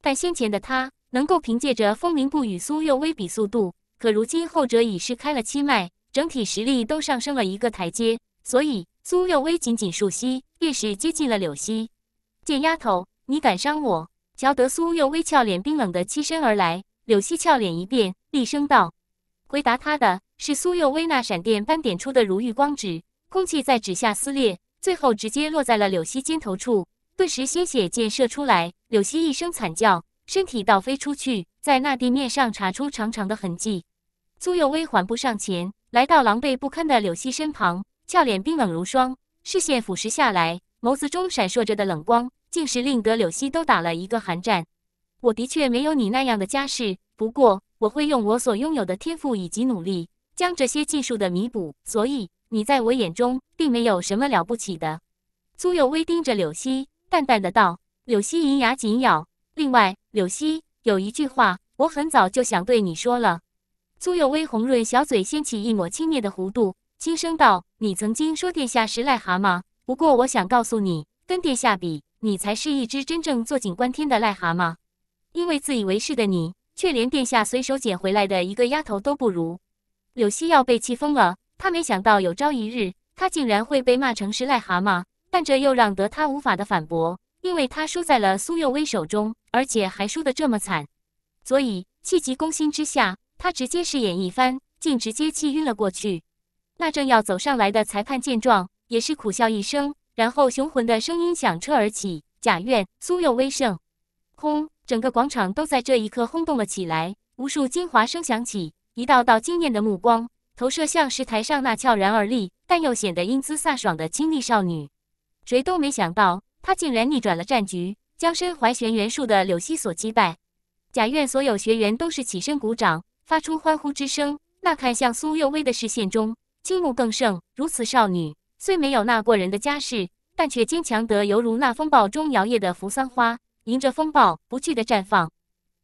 但先前的他能够凭借着风铃步与苏又微比速度，可如今后者已是开了七脉，整体实力都上升了一个台阶。所以苏又微紧紧竖膝，越是接近了柳溪。贱丫头，你敢伤我？瞧得苏又微俏脸冰冷的欺身而来，柳溪俏脸一变，厉声道。回答他的是苏幼薇那闪电般点出的如玉光指，空气在指下撕裂，最后直接落在了柳溪肩头处，顿时鲜血溅射出来。柳溪一声惨叫，身体倒飞出去，在那地面上查出长长的痕迹。苏幼薇缓步上前，来到狼狈不堪的柳溪身旁，俏脸冰冷如霜，视线俯视下来，眸子中闪烁着的冷光，竟是令得柳溪都打了一个寒战。我的确没有你那样的家世，不过。我会用我所拥有的天赋以及努力，将这些技术的弥补。所以你在我眼中并没有什么了不起的。苏有微盯着柳溪，淡淡的道。柳溪银牙紧咬。另外，柳溪有一句话，我很早就想对你说了。苏有微红润小嘴掀起一抹轻蔑的弧度，轻声道：“你曾经说殿下是癞蛤蟆，不过我想告诉你，跟殿下比，你才是一只真正坐井观天的癞蛤蟆，因为自以为是的你。”却连殿下随手捡回来的一个丫头都不如，柳溪要被气疯了。他没想到有朝一日，他竟然会被骂成是癞蛤蟆，但这又让得他无法的反驳，因为他输在了苏幼薇手中，而且还输得这么惨。所以气急攻心之下，他直接试演一番，竟直接气晕了过去。那正要走上来的裁判见状，也是苦笑一声，然后雄浑的声音响彻而起：“贾院，苏幼薇胜。”轰！整个广场都在这一刻轰动了起来，无数金华声响起，一道道惊艳的目光投射向石台上那悄然而立，但又显得英姿飒爽的清丽少女。谁都没想到，她竟然逆转了战局，将身怀玄元术的柳溪所击败。贾院所有学员都是起身鼓掌，发出欢呼之声。那看向苏幼薇的视线中，倾慕更盛。如此少女，虽没有那过人的家世，但却坚强得犹如那风暴中摇曳的扶桑花。迎着风暴，不惧的绽放。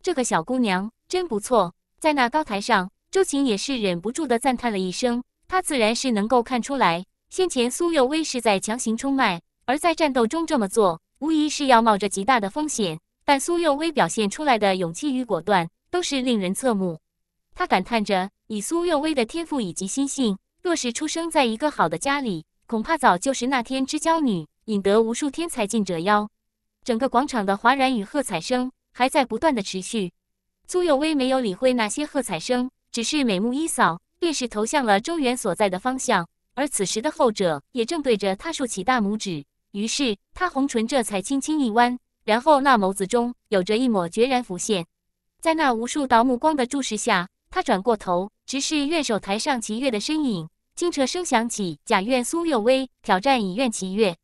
这个小姑娘真不错。在那高台上，周晴也是忍不住的赞叹了一声。她自然是能够看出来，先前苏幼薇是在强行出卖，而在战斗中这么做，无疑是要冒着极大的风险。但苏幼薇表现出来的勇气与果断，都是令人侧目。他感叹着：以苏幼薇的天赋以及心性，若是出生在一个好的家里，恐怕早就是那天之娇女，引得无数天才进折腰。整个广场的哗然与喝彩声还在不断的持续，苏有威没有理会那些喝彩声，只是美目一扫，便是投向了周元所在的方向。而此时的后者也正对着他竖起大拇指，于是他红唇这才轻轻一弯，然后那眸子中有着一抹决然浮现。在那无数道目光的注视下，他转过头，直视乐手台上齐月的身影。惊车声响起，贾院苏有威挑战乙院齐月。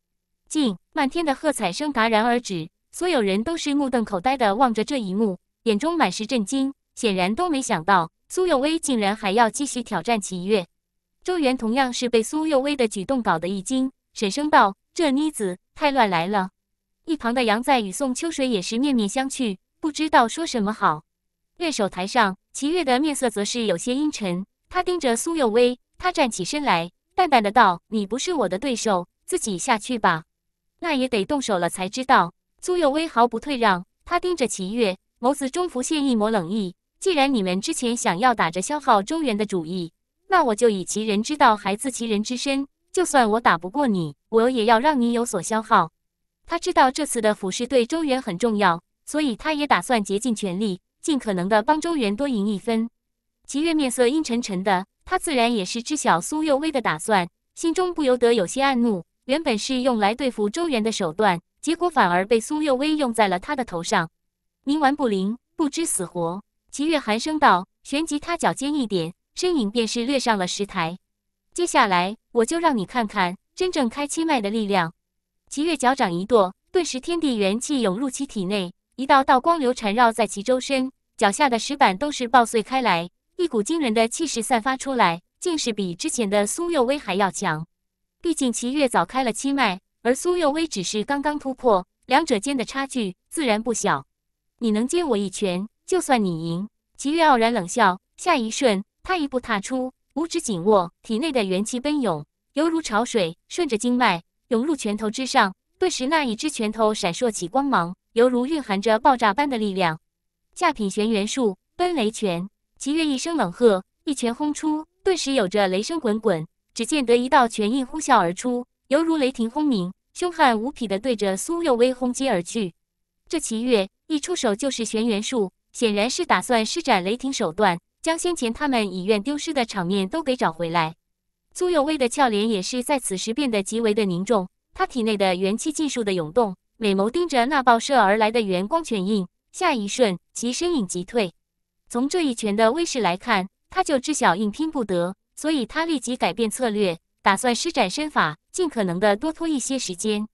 静，漫天的喝彩声戛然而止，所有人都是目瞪口呆的望着这一幕，眼中满是震惊，显然都没想到苏有威竟然还要继续挑战齐月。周元同样是被苏有威的举动搞得一惊，沈声道：“这妮子太乱来了。”一旁的杨在与宋秋水也是面面相觑，不知道说什么好。乐手台上，齐月的面色则是有些阴沉，他盯着苏有威，他站起身来，淡淡的道：“你不是我的对手，自己下去吧。”那也得动手了才知道。苏幼威毫不退让，他盯着齐月，眸子中浮现一抹冷意。既然你们之前想要打着消耗周元的主意，那我就以其人之道还治其人之身。就算我打不过你，我也要让你有所消耗。他知道这次的俯视对周元很重要，所以他也打算竭尽全力，尽可能的帮周元多赢一分。齐月面色阴沉沉的，他自然也是知晓苏幼威的打算，心中不由得有些暗怒。原本是用来对付周元的手段，结果反而被苏幼薇用在了他的头上。冥顽不灵，不知死活。齐月寒声道，旋即他脚尖一点，身影便是掠上了石台。接下来我就让你看看真正开七脉的力量。齐月脚掌一跺，顿时天地元气涌入其体内，一道道光流缠绕在其周身，脚下的石板都是爆碎开来，一股惊人的气势散发出来，竟是比之前的苏幼薇还要强。毕竟齐月早开了七脉，而苏幼威只是刚刚突破，两者间的差距自然不小。你能接我一拳，就算你赢。齐月傲然冷笑，下一瞬，他一步踏出，五指紧握，体内的元气奔涌，犹如潮水，顺着经脉涌入拳头之上。顿时，那一只拳头闪烁起光芒，犹如蕴含着爆炸般的力量。下品玄元术，奔雷拳。齐月一声冷喝，一拳轰出，顿时有着雷声滚滚。只见得一道拳印呼啸而出，犹如雷霆轰鸣，凶悍无匹的对着苏幼威轰击而去。这齐月一出手就是玄元术，显然是打算施展雷霆手段，将先前他们已愿丢失的场面都给找回来。苏有威的俏脸也是在此时变得极为的凝重，他体内的元气劲术的涌动，美眸盯着那爆射而来的元光拳印，下一瞬其身影急退。从这一拳的威势来看，他就知晓硬拼不得。所以他立即改变策略，打算施展身法，尽可能的多拖一些时间，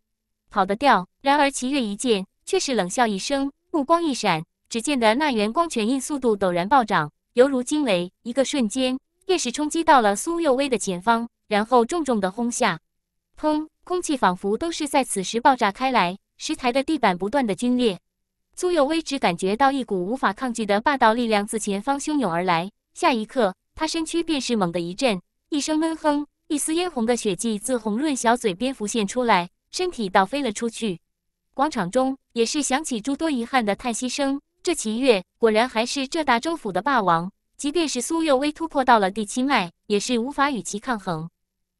跑得掉。然而，齐月一见，却是冷笑一声，目光一闪，只见得那圆光拳印速度陡然暴涨，犹如惊雷，一个瞬间便是冲击到了苏幼威的前方，然后重重的轰下。砰！空气仿佛都是在此时爆炸开来，石台的地板不断的龟裂。苏又威只感觉到一股无法抗拒的霸道力量自前方汹涌而来，下一刻。他身躯便是猛地一震，一声闷哼，一丝嫣红的血迹自红润小嘴边浮现出来，身体倒飞了出去。广场中也是响起诸多遗憾的叹息声。这齐月果然还是浙大州府的霸王，即便是苏幼薇突破到了第七脉，也是无法与其抗衡。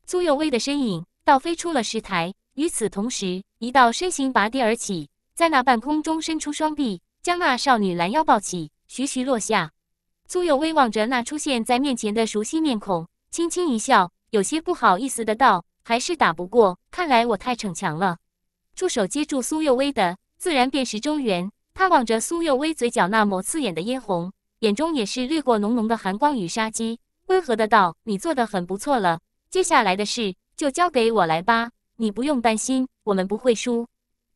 苏幼薇的身影倒飞出了石台，与此同时，一道身形拔地而起，在那半空中伸出双臂，将那少女拦腰抱起，徐徐落下。苏有微望着那出现在面前的熟悉面孔，轻轻一笑，有些不好意思的道：“还是打不过，看来我太逞强了。”助手接住苏有微的，自然便是周元。他望着苏有微嘴角那抹刺眼的嫣红，眼中也是掠过浓浓的寒光与杀机，温和的道：“你做的很不错了，接下来的事就交给我来吧，你不用担心，我们不会输。”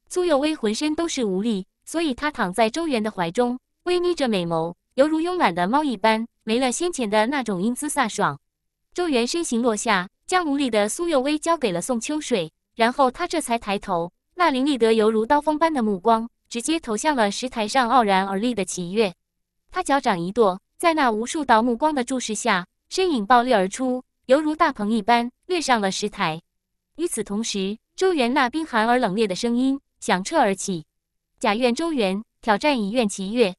苏有微浑身都是无力，所以他躺在周元的怀中，微眯着美眸。犹如慵懒的猫一般，没了先前的那种英姿飒爽。周元身形落下，将无力的苏幼薇交给了宋秋水，然后他这才抬头，那凌厉得犹如刀锋般的目光，直接投向了石台上傲然而立的齐月。他脚掌一跺，在那无数道目光的注视下，身影暴掠而出，犹如大鹏一般掠上了石台。与此同时，周元那冰寒而冷冽的声音响彻而起：“假院周元挑战一院齐月。”